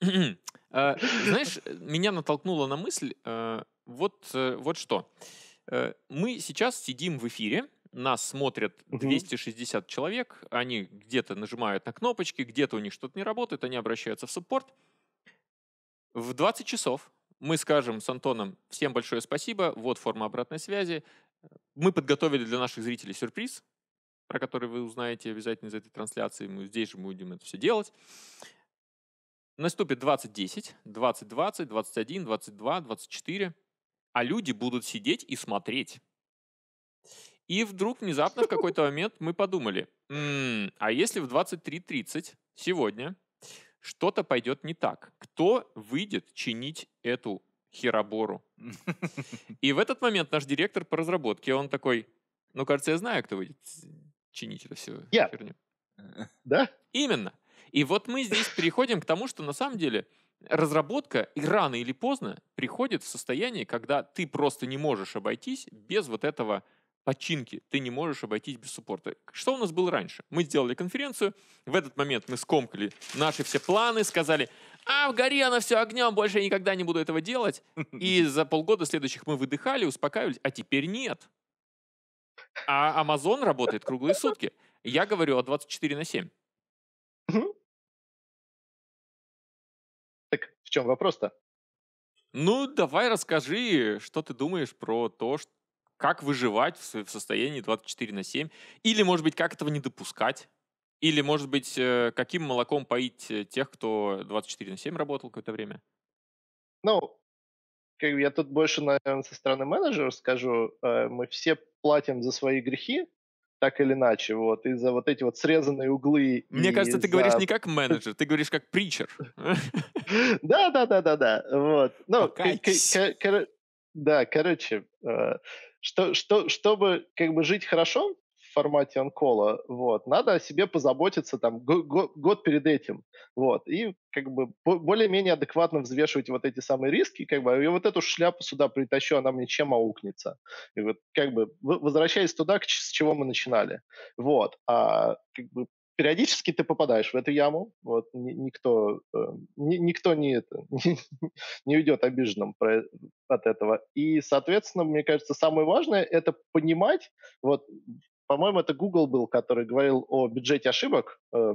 S1: <laughs> <laughs> <clears throat> А, знаешь, меня натолкнуло на мысль а, вот, э, вот что. Э, мы сейчас сидим в эфире, нас смотрят 260 человек, они где-то нажимают на кнопочки, где-то у них что-то не работает, они обращаются в суппорт. В 20 часов мы скажем с Антоном всем большое спасибо, вот форма обратной связи. Мы подготовили для наших зрителей сюрприз, про который вы узнаете обязательно из этой трансляции. Мы здесь же будем это все делать. Наступит 2010, 2020, 21, 22, 24, а люди будут сидеть и смотреть. И вдруг внезапно в какой-то момент мы подумали, м-м, а если в 23.30 сегодня что-то пойдет не так, кто выйдет чинить эту херобору? И в этот момент наш директор по разработке, он такой, ну, кажется, я знаю, кто выйдет чинить это все. Я. Yeah. Да? Именно. И вот мы здесь переходим к тому, что на самом деле разработка и рано или поздно приходит в состояние, когда ты просто не можешь обойтись без вот этого починки. Ты не можешь обойтись без суппорта. Что у нас было раньше? Мы сделали конференцию, в этот момент мы скомкали наши все планы, сказали, а, в горе она все огнем, больше я никогда не буду этого делать. <laughs> И за полгода следующих мы выдыхали, успокаивались, а теперь нет. А Amazon работает круглые сутки. Я говорю о 24 на 7. чем вопрос-то? Ну, давай расскажи, что ты думаешь про то, что как выживать в состоянии 24 на 7, или, может быть, как этого не допускать, или, может быть, э, каким молоком поить э, тех, кто 24 на 7 работал
S3: какое-то время? Ну, я тут больше, наверное, со стороны менеджера скажу. Э, мы все платим за свои грехи, так или иначе, вот, из за вот эти вот срезанные углы. Мне кажется, ты говоришь не
S1: как менеджер, ты говоришь как притчер.
S3: Да, да, да, да, да, вот. Ну, да, короче, э, что, что, чтобы как бы жить хорошо, формате анкола. Вот. Надо о себе позаботиться там год, перед этим. Вот. И как бы более-менее адекватно взвешивать вот эти самые риски, как бы, а, и вот эту шляпу сюда притащу, она мне чем аукнется. И вот как бы возвращаясь туда, с чего мы начинали. Вот. А как бы периодически ты попадаешь в эту яму, вот, никто, э, никто не, это, <laughs> не, не уйдет обиженным про, от этого. И, соответственно, мне кажется, самое важное — это понимать, вот, по-моему, это Google был, который говорил о бюджете ошибок э,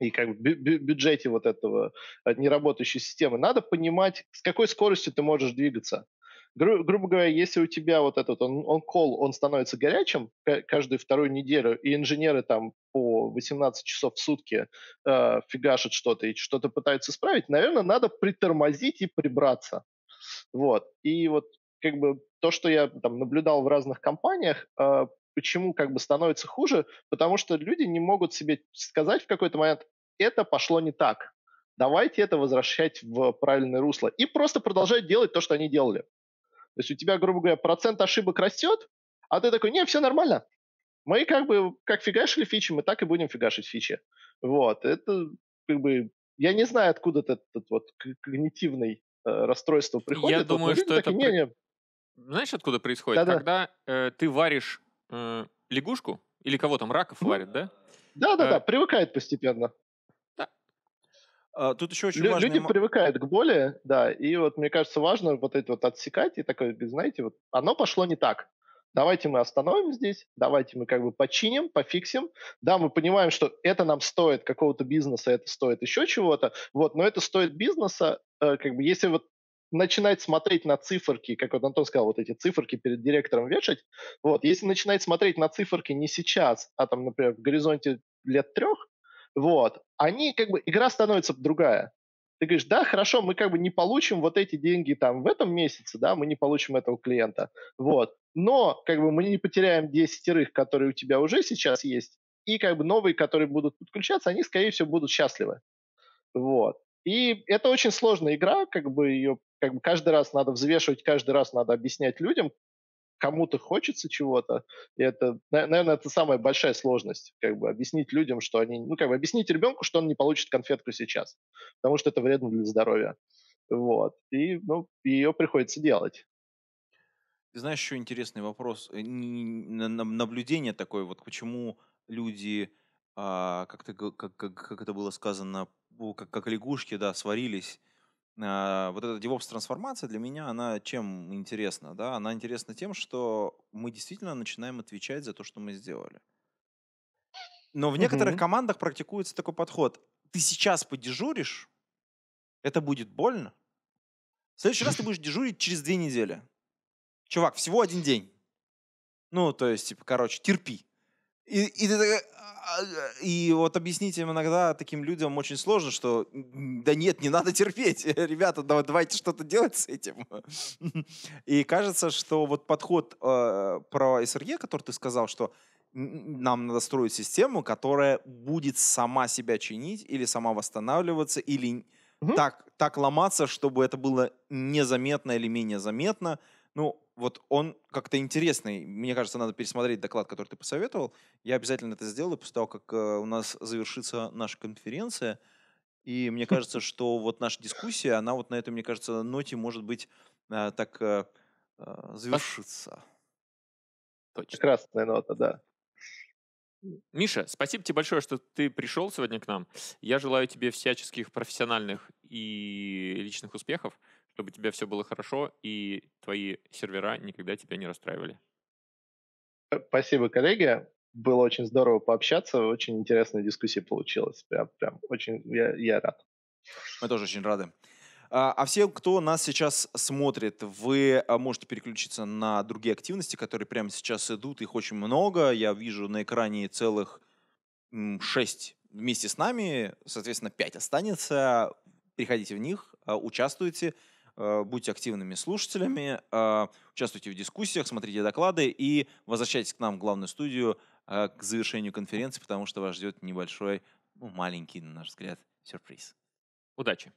S3: и как бы бю- бю- бюджете вот этого э, неработающей системы. Надо понимать, с какой скоростью ты можешь двигаться. Гру- грубо говоря, если у тебя вот этот он, он call, он становится горячим каждую вторую неделю, и инженеры там по 18 часов в сутки э, фигашат что-то и что-то пытаются исправить, наверное, надо притормозить и прибраться. Вот. И вот как бы то, что я там наблюдал в разных компаниях, э, почему как бы становится хуже? Потому что люди не могут себе сказать в какой-то момент, это пошло не так. Давайте это возвращать в правильное русло. И просто продолжать делать то, что они делали. То есть у тебя, грубо говоря, процент ошибок растет, а ты такой, не, все нормально. Мы как бы как фигашили фичи, мы так и будем фигашить фичи. Вот, это как бы... Я не знаю, откуда этот, этот вот когнитивный э, расстройство приходит. Я вот думаю, что это... Такие, не, не.
S1: Знаешь, откуда происходит? Да-да. Когда э, ты варишь лягушку или кого там, раков ну, да?
S3: Да-да-да, э, привыкает постепенно. А, тут еще очень Лю- важный... Люди привыкают к боли, да, и вот мне кажется важно вот это вот отсекать и такое, знаете, вот оно пошло не так. Давайте мы остановим здесь, давайте мы как бы починим, пофиксим. Да, мы понимаем, что это нам стоит какого-то бизнеса, это стоит еще чего-то, вот, но это стоит бизнеса, э, как бы, если вот начинать смотреть на циферки, как вот Антон сказал, вот эти циферки перед директором вешать, вот, если начинать смотреть на циферки не сейчас, а там, например, в горизонте лет трех, вот, они как бы, игра становится другая. Ты говоришь, да, хорошо, мы как бы не получим вот эти деньги там в этом месяце, да, мы не получим этого клиента, вот, но как бы мы не потеряем десятерых, которые у тебя уже сейчас есть, и как бы новые, которые будут подключаться, они, скорее всего, будут счастливы. Вот. И это очень сложная игра, как бы ее как бы каждый раз надо взвешивать, каждый раз надо объяснять людям, кому-то хочется чего-то, и это, наверное, это самая большая сложность, как бы объяснить людям, что они, ну, как бы объяснить ребенку, что он не получит конфетку сейчас, потому что это вредно для здоровья. Вот. И, ну, ее приходится делать.
S2: Ты знаешь, еще интересный вопрос, э, наблюдение такое, вот почему люди, а, как, как, как это было сказано, как, как лягушки, да, сварились а, вот эта DevOps-трансформация для меня, она чем интересна? Да? Она интересна тем, что мы действительно начинаем отвечать за то, что мы сделали. Но в некоторых mm-hmm. командах практикуется такой подход. Ты сейчас подежуришь, это будет больно. В следующий раз ты будешь дежурить через две недели. Чувак, всего один день. Ну, то есть, типа, короче, терпи. И, и ты такая, «А, а, и вот объяснить им иногда таким людям очень сложно, что да нет, не надо терпеть, <laughs> ребята, давайте что-то делать с этим. <laughs> И кажется, что вот подход э, про СРЕ, который ты сказал, что нам надо строить систему, которая будет сама себя чинить или сама восстанавливаться, или угу. так, так ломаться, чтобы это было незаметно или менее заметно. Ну, вот он как-то интересный. Мне кажется, надо пересмотреть доклад, который ты посоветовал. Я обязательно это сделаю после того, как э, у нас завершится наша конференция. И мне кажется, что вот наша дискуссия, она вот на этой, мне кажется, ноте может быть э, так э, завершится.
S1: Точно.
S3: Прекрасная нота, да.
S1: Миша, спасибо тебе большое, что ты пришел сегодня к нам. Я желаю тебе всяческих профессиональных и личных успехов чтобы у тебя все было хорошо и твои сервера никогда тебя не
S3: расстраивали. Э, спасибо, коллеги. Было очень здорово пообщаться, очень интересная дискуссия получилась. Прям, прям очень, я, я рад.
S2: Мы тоже очень рады. А, а всем, кто нас сейчас смотрит, вы а, можете переключиться на другие активности, которые прямо сейчас идут. Их очень много. Я вижу на экране целых шесть вместе с нами. Соответственно, пять останется. Приходите в них, а, участвуйте. Э, будьте активными слушателями, э, участвуйте в дискуссиях, смотрите доклады и возвращайтесь к нам в главную студию э, к завершению конференции, потому что вас ждет небольшой, ну, маленький, на наш взгляд, сюрприз. Удачи!